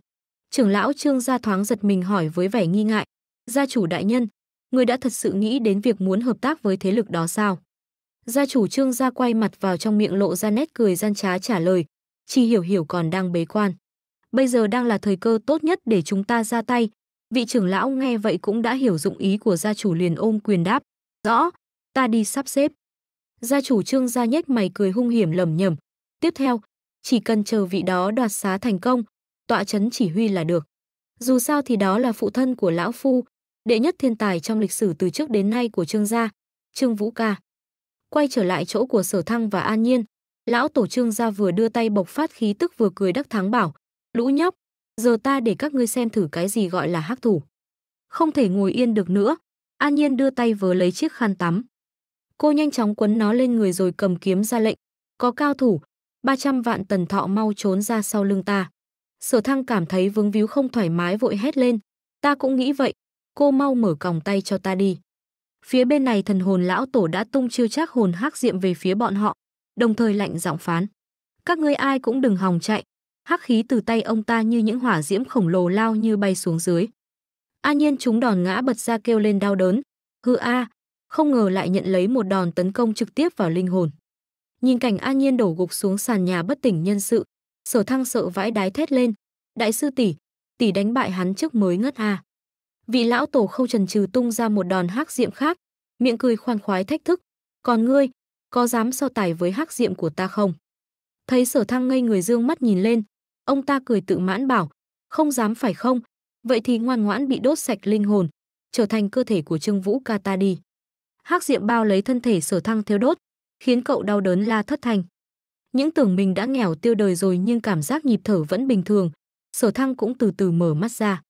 Trưởng lão Trương Gia thoáng giật mình hỏi với vẻ nghi ngại, "Gia chủ đại nhân, người đã thật sự nghĩ đến việc muốn hợp tác với thế lực đó sao?" Gia chủ Trương Gia quay mặt vào trong miệng lộ ra nét cười gian trá trả lời, "Chi Hiểu Hiểu còn đang bế quan. Bây giờ đang là thời cơ tốt nhất để chúng ta ra tay." Vị trưởng lão nghe vậy cũng đã hiểu dụng ý của gia chủ liền ôm quyền đáp, "Rõ, ta đi sắp xếp." Gia chủ Trương Gia nhếch mày cười hung hiểm lầm nhầm. Tiếp theo, chỉ cần chờ vị đó đoạt xá thành công, tọa chấn chỉ huy là được. Dù sao thì đó là phụ thân của lão phu, đệ nhất thiên tài trong lịch sử từ trước đến nay của Trương gia, Trương Vũ Ca. Quay trở lại chỗ của Sở Thăng và An Nhiên, lão tổ Trương gia vừa đưa tay bộc phát khí tức vừa cười đắc thắng bảo, "Lũ nhóc, giờ ta để các ngươi xem thử cái gì gọi là hắc thủ." Không thể ngồi yên được nữa, An Nhiên đưa tay vừa lấy chiếc khăn tắm. Cô nhanh chóng quấn nó lên người rồi cầm kiếm ra lệnh. Có cao thủ, 300 vạn tần thọ mau trốn ra sau lưng ta. Sở thăng cảm thấy vướng víu không thoải mái vội hét lên. Ta cũng nghĩ vậy, cô mau mở còng tay cho ta đi. Phía bên này thần hồn lão tổ đã tung chiêu chắc hồn hắc diệm về phía bọn họ, đồng thời lạnh giọng phán. Các ngươi ai cũng đừng hòng chạy, hắc khí từ tay ông ta như những hỏa diễm khổng lồ lao như bay xuống dưới. A nhiên chúng đòn ngã bật ra kêu lên đau đớn. Hư a, à, không ngờ lại nhận lấy một đòn tấn công trực tiếp vào linh hồn. Nhìn cảnh An Nhiên đổ gục xuống sàn nhà bất tỉnh nhân sự, Sở Thăng sợ vãi đái thét lên, "Đại sư tỷ, tỷ đánh bại hắn trước mới ngất à?" Vị lão tổ không Trần trừ tung ra một đòn hắc diệm khác, miệng cười khoan khoái thách thức, "Còn ngươi, có dám so tài với hắc diệm của ta không?" Thấy Sở Thăng ngây người dương mắt nhìn lên, ông ta cười tự mãn bảo, "Không dám phải không? Vậy thì ngoan ngoãn bị đốt sạch linh hồn, trở thành cơ thể của Trương Vũ ca ta đi." hắc diệm bao lấy thân thể sở thăng thiêu đốt, khiến cậu đau đớn la thất thành. Những tưởng mình đã nghèo tiêu đời rồi nhưng cảm giác nhịp thở vẫn bình thường, sở thăng cũng từ từ mở mắt ra.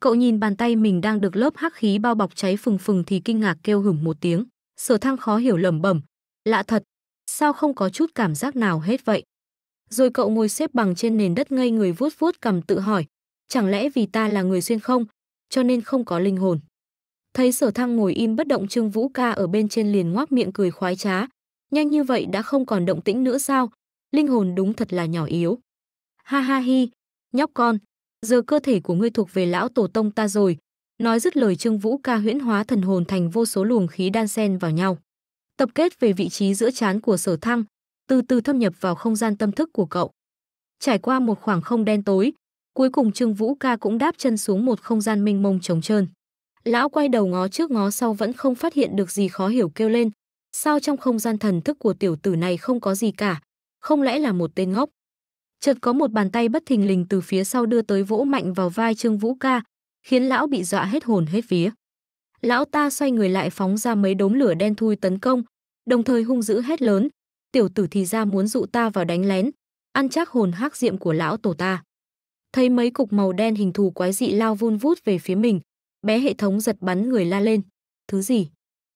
Cậu nhìn bàn tay mình đang được lớp hắc khí bao bọc cháy phừng phừng thì kinh ngạc kêu hửng một tiếng. Sở thăng khó hiểu lẩm bẩm. Lạ thật, sao không có chút cảm giác nào hết vậy? Rồi cậu ngồi xếp bằng trên nền đất ngây người vuốt vuốt cầm tự hỏi. Chẳng lẽ vì ta là người xuyên không, cho nên không có linh hồn? Thấy sở thăng ngồi im bất động Trương Vũ Ca ở bên trên liền ngoác miệng cười khoái trá. Nhanh như vậy đã không còn động tĩnh nữa sao? Linh hồn đúng thật là nhỏ yếu. Ha ha hi, nhóc con, giờ cơ thể của ngươi thuộc về lão tổ tông ta rồi. Nói dứt lời Trương Vũ Ca huyễn hóa thần hồn thành vô số luồng khí đan xen vào nhau. Tập kết về vị trí giữa trán của sở thăng, từ từ thâm nhập vào không gian tâm thức của cậu. Trải qua một khoảng không đen tối, cuối cùng Trương Vũ Ca cũng đáp chân xuống một không gian mênh mông trống trơn. Lão quay đầu ngó trước ngó sau vẫn không phát hiện được gì khó hiểu kêu lên. Sao trong không gian thần thức của tiểu tử này không có gì cả? Không lẽ là một tên ngốc? Chợt có một bàn tay bất thình lình từ phía sau đưa tới vỗ mạnh vào vai Trương Vũ Ca, khiến lão bị dọa hết hồn hết vía. Lão ta xoay người lại phóng ra mấy đốm lửa đen thui tấn công, đồng thời hung dữ hét lớn, tiểu tử thì ra muốn dụ ta vào đánh lén, ăn chắc hồn hắc diệm của lão tổ ta. Thấy mấy cục màu đen hình thù quái dị lao vun vút về phía mình, Bé hệ thống giật bắn người la lên. Thứ gì?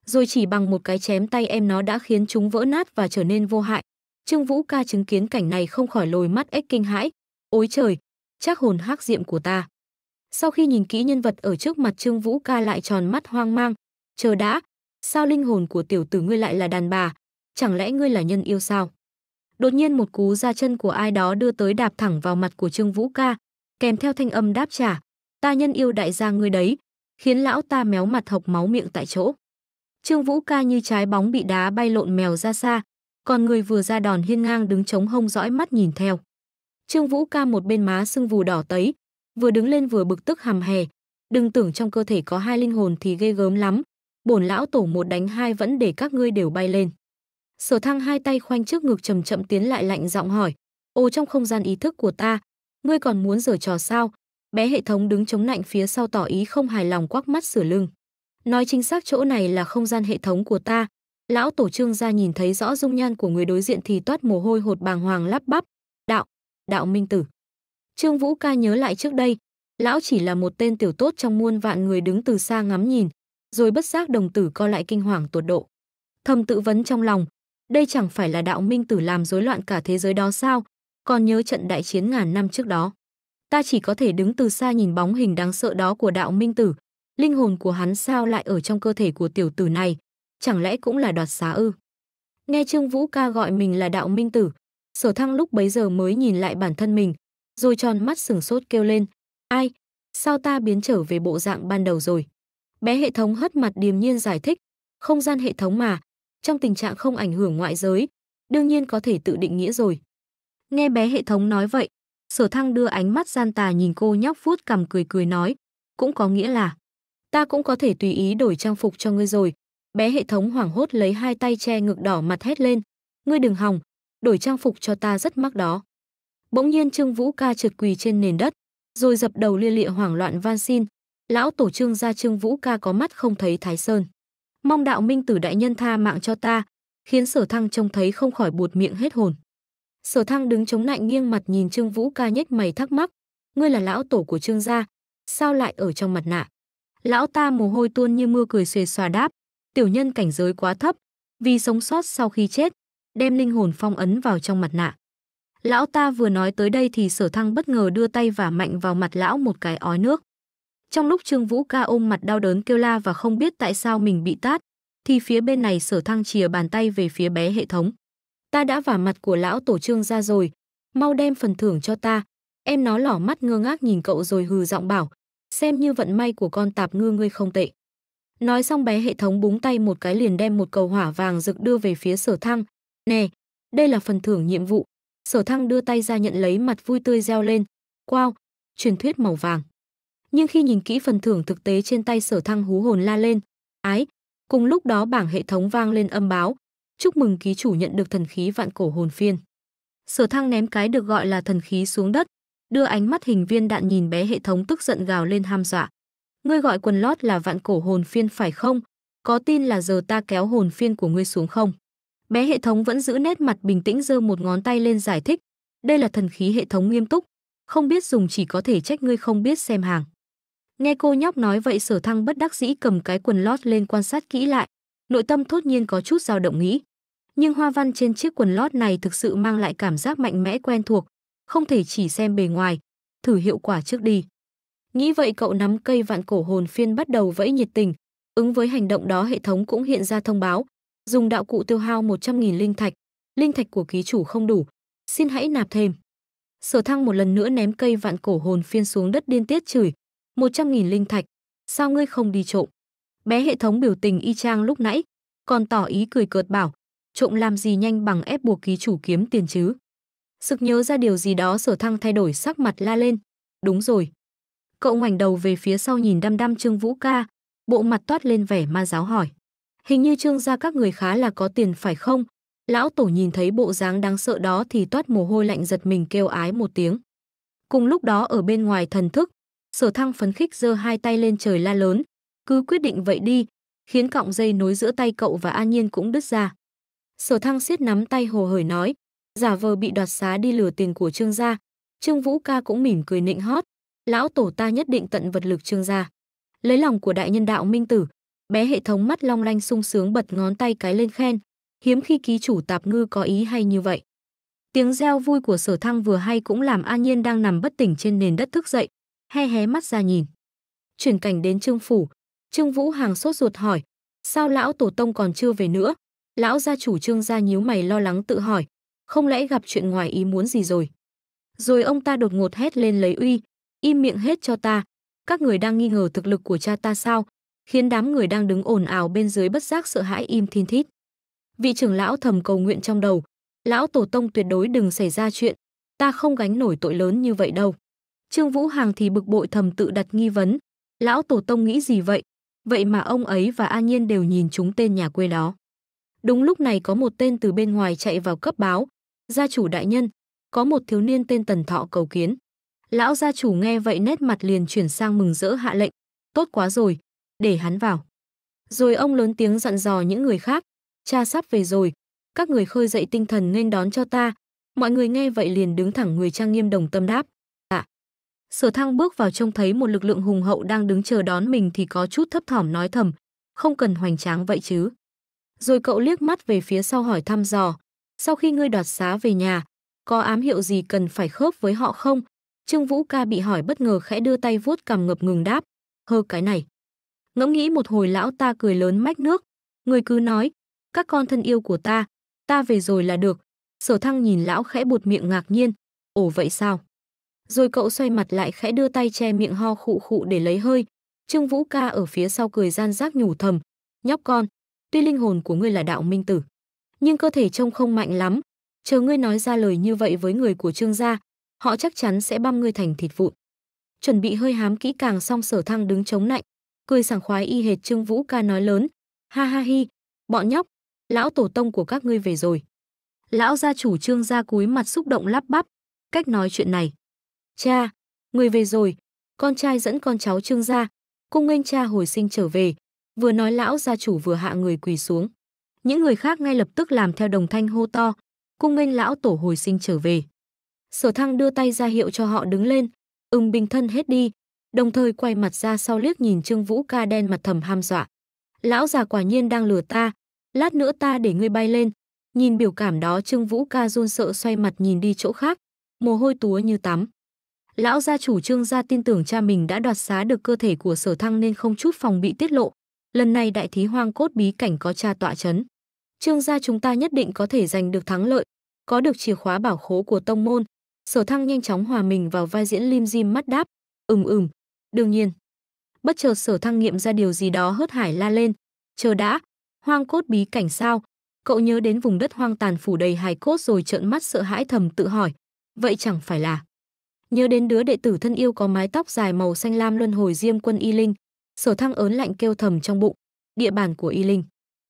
Rồi chỉ bằng một cái chém tay em nó đã khiến chúng vỡ nát và trở nên vô hại. Trương Vũ ca chứng kiến cảnh này không khỏi lồi mắt ếch kinh hãi. Ôi trời, chắc hồn hắc diệm của ta. Sau khi nhìn kỹ nhân vật ở trước mặt Trương Vũ ca lại tròn mắt hoang mang. Chờ đã, sao linh hồn của tiểu tử ngươi lại là đàn bà? Chẳng lẽ ngươi là nhân yêu sao? Đột nhiên một cú ra chân của ai đó đưa tới đạp thẳng vào mặt của Trương Vũ ca, kèm theo thanh âm đáp trả. Ta nhân yêu đại gia ngươi đấy, khiến lão ta méo mặt hộc máu miệng tại chỗ. Trương Vũ Ca như trái bóng bị đá bay lộn mèo ra xa, còn người vừa ra đòn hiên ngang đứng chống hông dõi mắt nhìn theo. Trương Vũ Ca một bên má sưng vù đỏ tấy, vừa đứng lên vừa bực tức hầm hè, đừng tưởng trong cơ thể có hai linh hồn thì ghê gớm lắm, bổn lão tổ một đánh hai vẫn để các ngươi đều bay lên. Sở Thăng hai tay khoanh trước ngực chậm chậm tiến lại lạnh giọng hỏi, "Ô trong không gian ý thức của ta, ngươi còn muốn giở trò sao? bé hệ thống đứng chống nạnh phía sau tỏ ý không hài lòng quắc mắt sửa lưng. Nói chính xác chỗ này là không gian hệ thống của ta. Lão tổ trương gia nhìn thấy rõ dung nhan của người đối diện thì toát mồ hôi hột bàng hoàng lắp bắp. Đạo, đạo minh tử. Trương Vũ ca nhớ lại trước đây, lão chỉ là một tên tiểu tốt trong muôn vạn người đứng từ xa ngắm nhìn, rồi bất giác đồng tử co lại kinh hoàng tuột độ. Thầm tự vấn trong lòng, đây chẳng phải là đạo minh tử làm rối loạn cả thế giới đó sao, còn nhớ trận đại chiến ngàn năm trước đó ta chỉ có thể đứng từ xa nhìn bóng hình đáng sợ đó của đạo minh tử. Linh hồn của hắn sao lại ở trong cơ thể của tiểu tử này? Chẳng lẽ cũng là đoạt xá ư? Nghe Trương Vũ ca gọi mình là đạo minh tử, sở thăng lúc bấy giờ mới nhìn lại bản thân mình, rồi tròn mắt sửng sốt kêu lên. Ai? Sao ta biến trở về bộ dạng ban đầu rồi? Bé hệ thống hất mặt điềm nhiên giải thích. Không gian hệ thống mà, trong tình trạng không ảnh hưởng ngoại giới, đương nhiên có thể tự định nghĩa rồi. Nghe bé hệ thống nói vậy, Sở thăng đưa ánh mắt gian tà nhìn cô nhóc vuốt cầm cười cười nói, cũng có nghĩa là ta cũng có thể tùy ý đổi trang phục cho ngươi rồi. Bé hệ thống hoảng hốt lấy hai tay che ngực đỏ mặt hét lên, ngươi đừng hòng, đổi trang phục cho ta rất mắc đó. Bỗng nhiên Trương Vũ Ca trượt quỳ trên nền đất, rồi dập đầu lia lịa hoảng loạn van xin, lão tổ Trương gia Trương Vũ Ca có mắt không thấy Thái Sơn. Mong đạo minh tử đại nhân tha mạng cho ta, khiến Sở Thăng trông thấy không khỏi buột miệng hết hồn. Sở Thăng đứng chống nạnh nghiêng mặt nhìn Trương Vũ Ca nhếch mày thắc mắc, ngươi là lão tổ của Trương gia, sao lại ở trong mặt nạ? Lão ta mồ hôi tuôn như mưa cười xuề xòa đáp, tiểu nhân cảnh giới quá thấp, vì sống sót sau khi chết, đem linh hồn phong ấn vào trong mặt nạ. Lão ta vừa nói tới đây thì sở thăng bất ngờ đưa tay và mạnh vào mặt lão một cái ói nước. Trong lúc Trương Vũ ca ôm mặt đau đớn kêu la và không biết tại sao mình bị tát, thì phía bên này sở thăng chìa bàn tay về phía bé hệ thống ta đã vả mặt của lão tổ trương ra rồi, mau đem phần thưởng cho ta. Em nó lỏ mắt ngơ ngác nhìn cậu rồi hừ giọng bảo, xem như vận may của con tạp ngư ngươi không tệ. Nói xong bé hệ thống búng tay một cái liền đem một cầu hỏa vàng rực đưa về phía sở thăng. Nè, đây là phần thưởng nhiệm vụ. Sở thăng đưa tay ra nhận lấy mặt vui tươi reo lên. Wow, truyền thuyết màu vàng. Nhưng khi nhìn kỹ phần thưởng thực tế trên tay sở thăng hú hồn la lên. Ái, cùng lúc đó bảng hệ thống vang lên âm báo chúc mừng ký chủ nhận được thần khí vạn cổ hồn phiên. Sở thăng ném cái được gọi là thần khí xuống đất, đưa ánh mắt hình viên đạn nhìn bé hệ thống tức giận gào lên ham dọa. Ngươi gọi quần lót là vạn cổ hồn phiên phải không? Có tin là giờ ta kéo hồn phiên của ngươi xuống không? Bé hệ thống vẫn giữ nét mặt bình tĩnh giơ một ngón tay lên giải thích. Đây là thần khí hệ thống nghiêm túc, không biết dùng chỉ có thể trách ngươi không biết xem hàng. Nghe cô nhóc nói vậy sở thăng bất đắc dĩ cầm cái quần lót lên quan sát kỹ lại, nội tâm thốt nhiên có chút dao động nghĩ. Nhưng hoa văn trên chiếc quần lót này thực sự mang lại cảm giác mạnh mẽ quen thuộc, không thể chỉ xem bề ngoài, thử hiệu quả trước đi. Nghĩ vậy cậu nắm cây vạn cổ hồn phiên bắt đầu vẫy nhiệt tình, ứng với hành động đó hệ thống cũng hiện ra thông báo, dùng đạo cụ tiêu hao 100.000 linh thạch, linh thạch của ký chủ không đủ, xin hãy nạp thêm. Sở Thăng một lần nữa ném cây vạn cổ hồn phiên xuống đất điên tiết chửi, 100.000 linh thạch, sao ngươi không đi trộm? Bé hệ thống biểu tình y chang lúc nãy, còn tỏ ý cười cợt bảo, trộm làm gì nhanh bằng ép buộc ký chủ kiếm tiền chứ. Sực nhớ ra điều gì đó sở thăng thay đổi sắc mặt la lên. Đúng rồi. Cậu ngoảnh đầu về phía sau nhìn đăm đăm Trương Vũ ca, bộ mặt toát lên vẻ ma giáo hỏi. Hình như Trương gia các người khá là có tiền phải không? Lão tổ nhìn thấy bộ dáng đáng sợ đó thì toát mồ hôi lạnh giật mình kêu ái một tiếng. Cùng lúc đó ở bên ngoài thần thức, sở thăng phấn khích giơ hai tay lên trời la lớn, cứ quyết định vậy đi, khiến cọng dây nối giữa tay cậu và An Nhiên cũng đứt ra. Sở Thăng siết nắm tay hồ hởi nói, giả vờ bị đoạt xá đi lừa tiền của Trương gia. Trương Vũ ca cũng mỉm cười nịnh hót, lão tổ ta nhất định tận vật lực Trương gia. Lấy lòng của đại nhân đạo minh tử, bé hệ thống mắt long lanh sung sướng bật ngón tay cái lên khen, hiếm khi ký chủ tạp ngư có ý hay như vậy. Tiếng reo vui của sở thăng vừa hay cũng làm An Nhiên đang nằm bất tỉnh trên nền đất thức dậy, he hé mắt ra nhìn. Chuyển cảnh đến Trương Phủ, Trương Vũ Hàng sốt ruột hỏi, sao lão tổ tông còn chưa về nữa? Lão gia chủ Trương gia nhíu mày lo lắng tự hỏi, không lẽ gặp chuyện ngoài ý muốn gì rồi? Rồi ông ta đột ngột hét lên lấy uy, im miệng hết cho ta, các người đang nghi ngờ thực lực của cha ta sao? Khiến đám người đang đứng ồn ào bên dưới bất giác sợ hãi im thiên thít. Vị trưởng lão thầm cầu nguyện trong đầu, lão tổ tông tuyệt đối đừng xảy ra chuyện, ta không gánh nổi tội lớn như vậy đâu. Trương Vũ Hàng thì bực bội thầm tự đặt nghi vấn, lão tổ tông nghĩ gì vậy, Vậy mà ông ấy và An Nhiên đều nhìn chúng tên nhà quê đó. Đúng lúc này có một tên từ bên ngoài chạy vào cấp báo. Gia chủ đại nhân, có một thiếu niên tên Tần Thọ cầu kiến. Lão gia chủ nghe vậy nét mặt liền chuyển sang mừng rỡ hạ lệnh. Tốt quá rồi, để hắn vào. Rồi ông lớn tiếng dặn dò những người khác. Cha sắp về rồi, các người khơi dậy tinh thần nên đón cho ta. Mọi người nghe vậy liền đứng thẳng người trang nghiêm đồng tâm đáp. Sở thăng bước vào trông thấy một lực lượng hùng hậu đang đứng chờ đón mình thì có chút thấp thỏm nói thầm, không cần hoành tráng vậy chứ. Rồi cậu liếc mắt về phía sau hỏi thăm dò, sau khi ngươi đoạt xá về nhà, có ám hiệu gì cần phải khớp với họ không? Trương Vũ ca bị hỏi bất ngờ khẽ đưa tay vuốt cằm ngập ngừng đáp, hơ cái này. Ngẫm nghĩ một hồi lão ta cười lớn mách nước, người cứ nói, các con thân yêu của ta, ta về rồi là được. Sở thăng nhìn lão khẽ bụt miệng ngạc nhiên, ồ vậy sao? rồi cậu xoay mặt lại khẽ đưa tay che miệng ho khụ khụ để lấy hơi. Trương Vũ Ca ở phía sau cười gian rác nhủ thầm, "Nhóc con, tuy linh hồn của ngươi là đạo minh tử, nhưng cơ thể trông không mạnh lắm, chờ ngươi nói ra lời như vậy với người của Trương gia, họ chắc chắn sẽ băm ngươi thành thịt vụn." Chuẩn bị hơi hám kỹ càng xong Sở Thăng đứng chống nạnh, cười sảng khoái y hệt Trương Vũ Ca nói lớn, "Ha ha hi, bọn nhóc, lão tổ tông của các ngươi về rồi." Lão gia chủ Trương gia cúi mặt xúc động lắp bắp, cách nói chuyện này Cha, người về rồi. Con trai dẫn con cháu Trương ra, cung nguyên cha hồi sinh trở về. Vừa nói lão gia chủ vừa hạ người quỳ xuống. Những người khác ngay lập tức làm theo đồng thanh hô to, cung nguyên lão tổ hồi sinh trở về. Sở thăng đưa tay ra hiệu cho họ đứng lên, ưng bình thân hết đi, đồng thời quay mặt ra sau liếc nhìn Trương Vũ ca đen mặt thầm ham dọa. Lão già quả nhiên đang lừa ta, lát nữa ta để ngươi bay lên. Nhìn biểu cảm đó Trương Vũ ca run sợ xoay mặt nhìn đi chỗ khác, mồ hôi túa như tắm. Lão gia chủ trương gia tin tưởng cha mình đã đoạt xá được cơ thể của sở thăng nên không chút phòng bị tiết lộ. Lần này đại thí hoang cốt bí cảnh có cha tọa chấn. Trương gia chúng ta nhất định có thể giành được thắng lợi, có được chìa khóa bảo khố của tông môn. Sở thăng nhanh chóng hòa mình vào vai diễn lim dim mắt đáp. Ừm ừm, đương nhiên. Bất chợt sở thăng nghiệm ra điều gì đó hớt hải la lên. Chờ đã, hoang cốt bí cảnh sao? Cậu nhớ đến vùng đất hoang tàn phủ đầy hài cốt rồi trợn mắt sợ hãi thầm tự hỏi. Vậy chẳng phải là Nhớ đến đứa đệ tử thân yêu có mái tóc dài màu xanh lam luân hồi diêm quân Y Linh, Sở Thăng ớn lạnh kêu thầm trong bụng, địa bàn của Y Linh.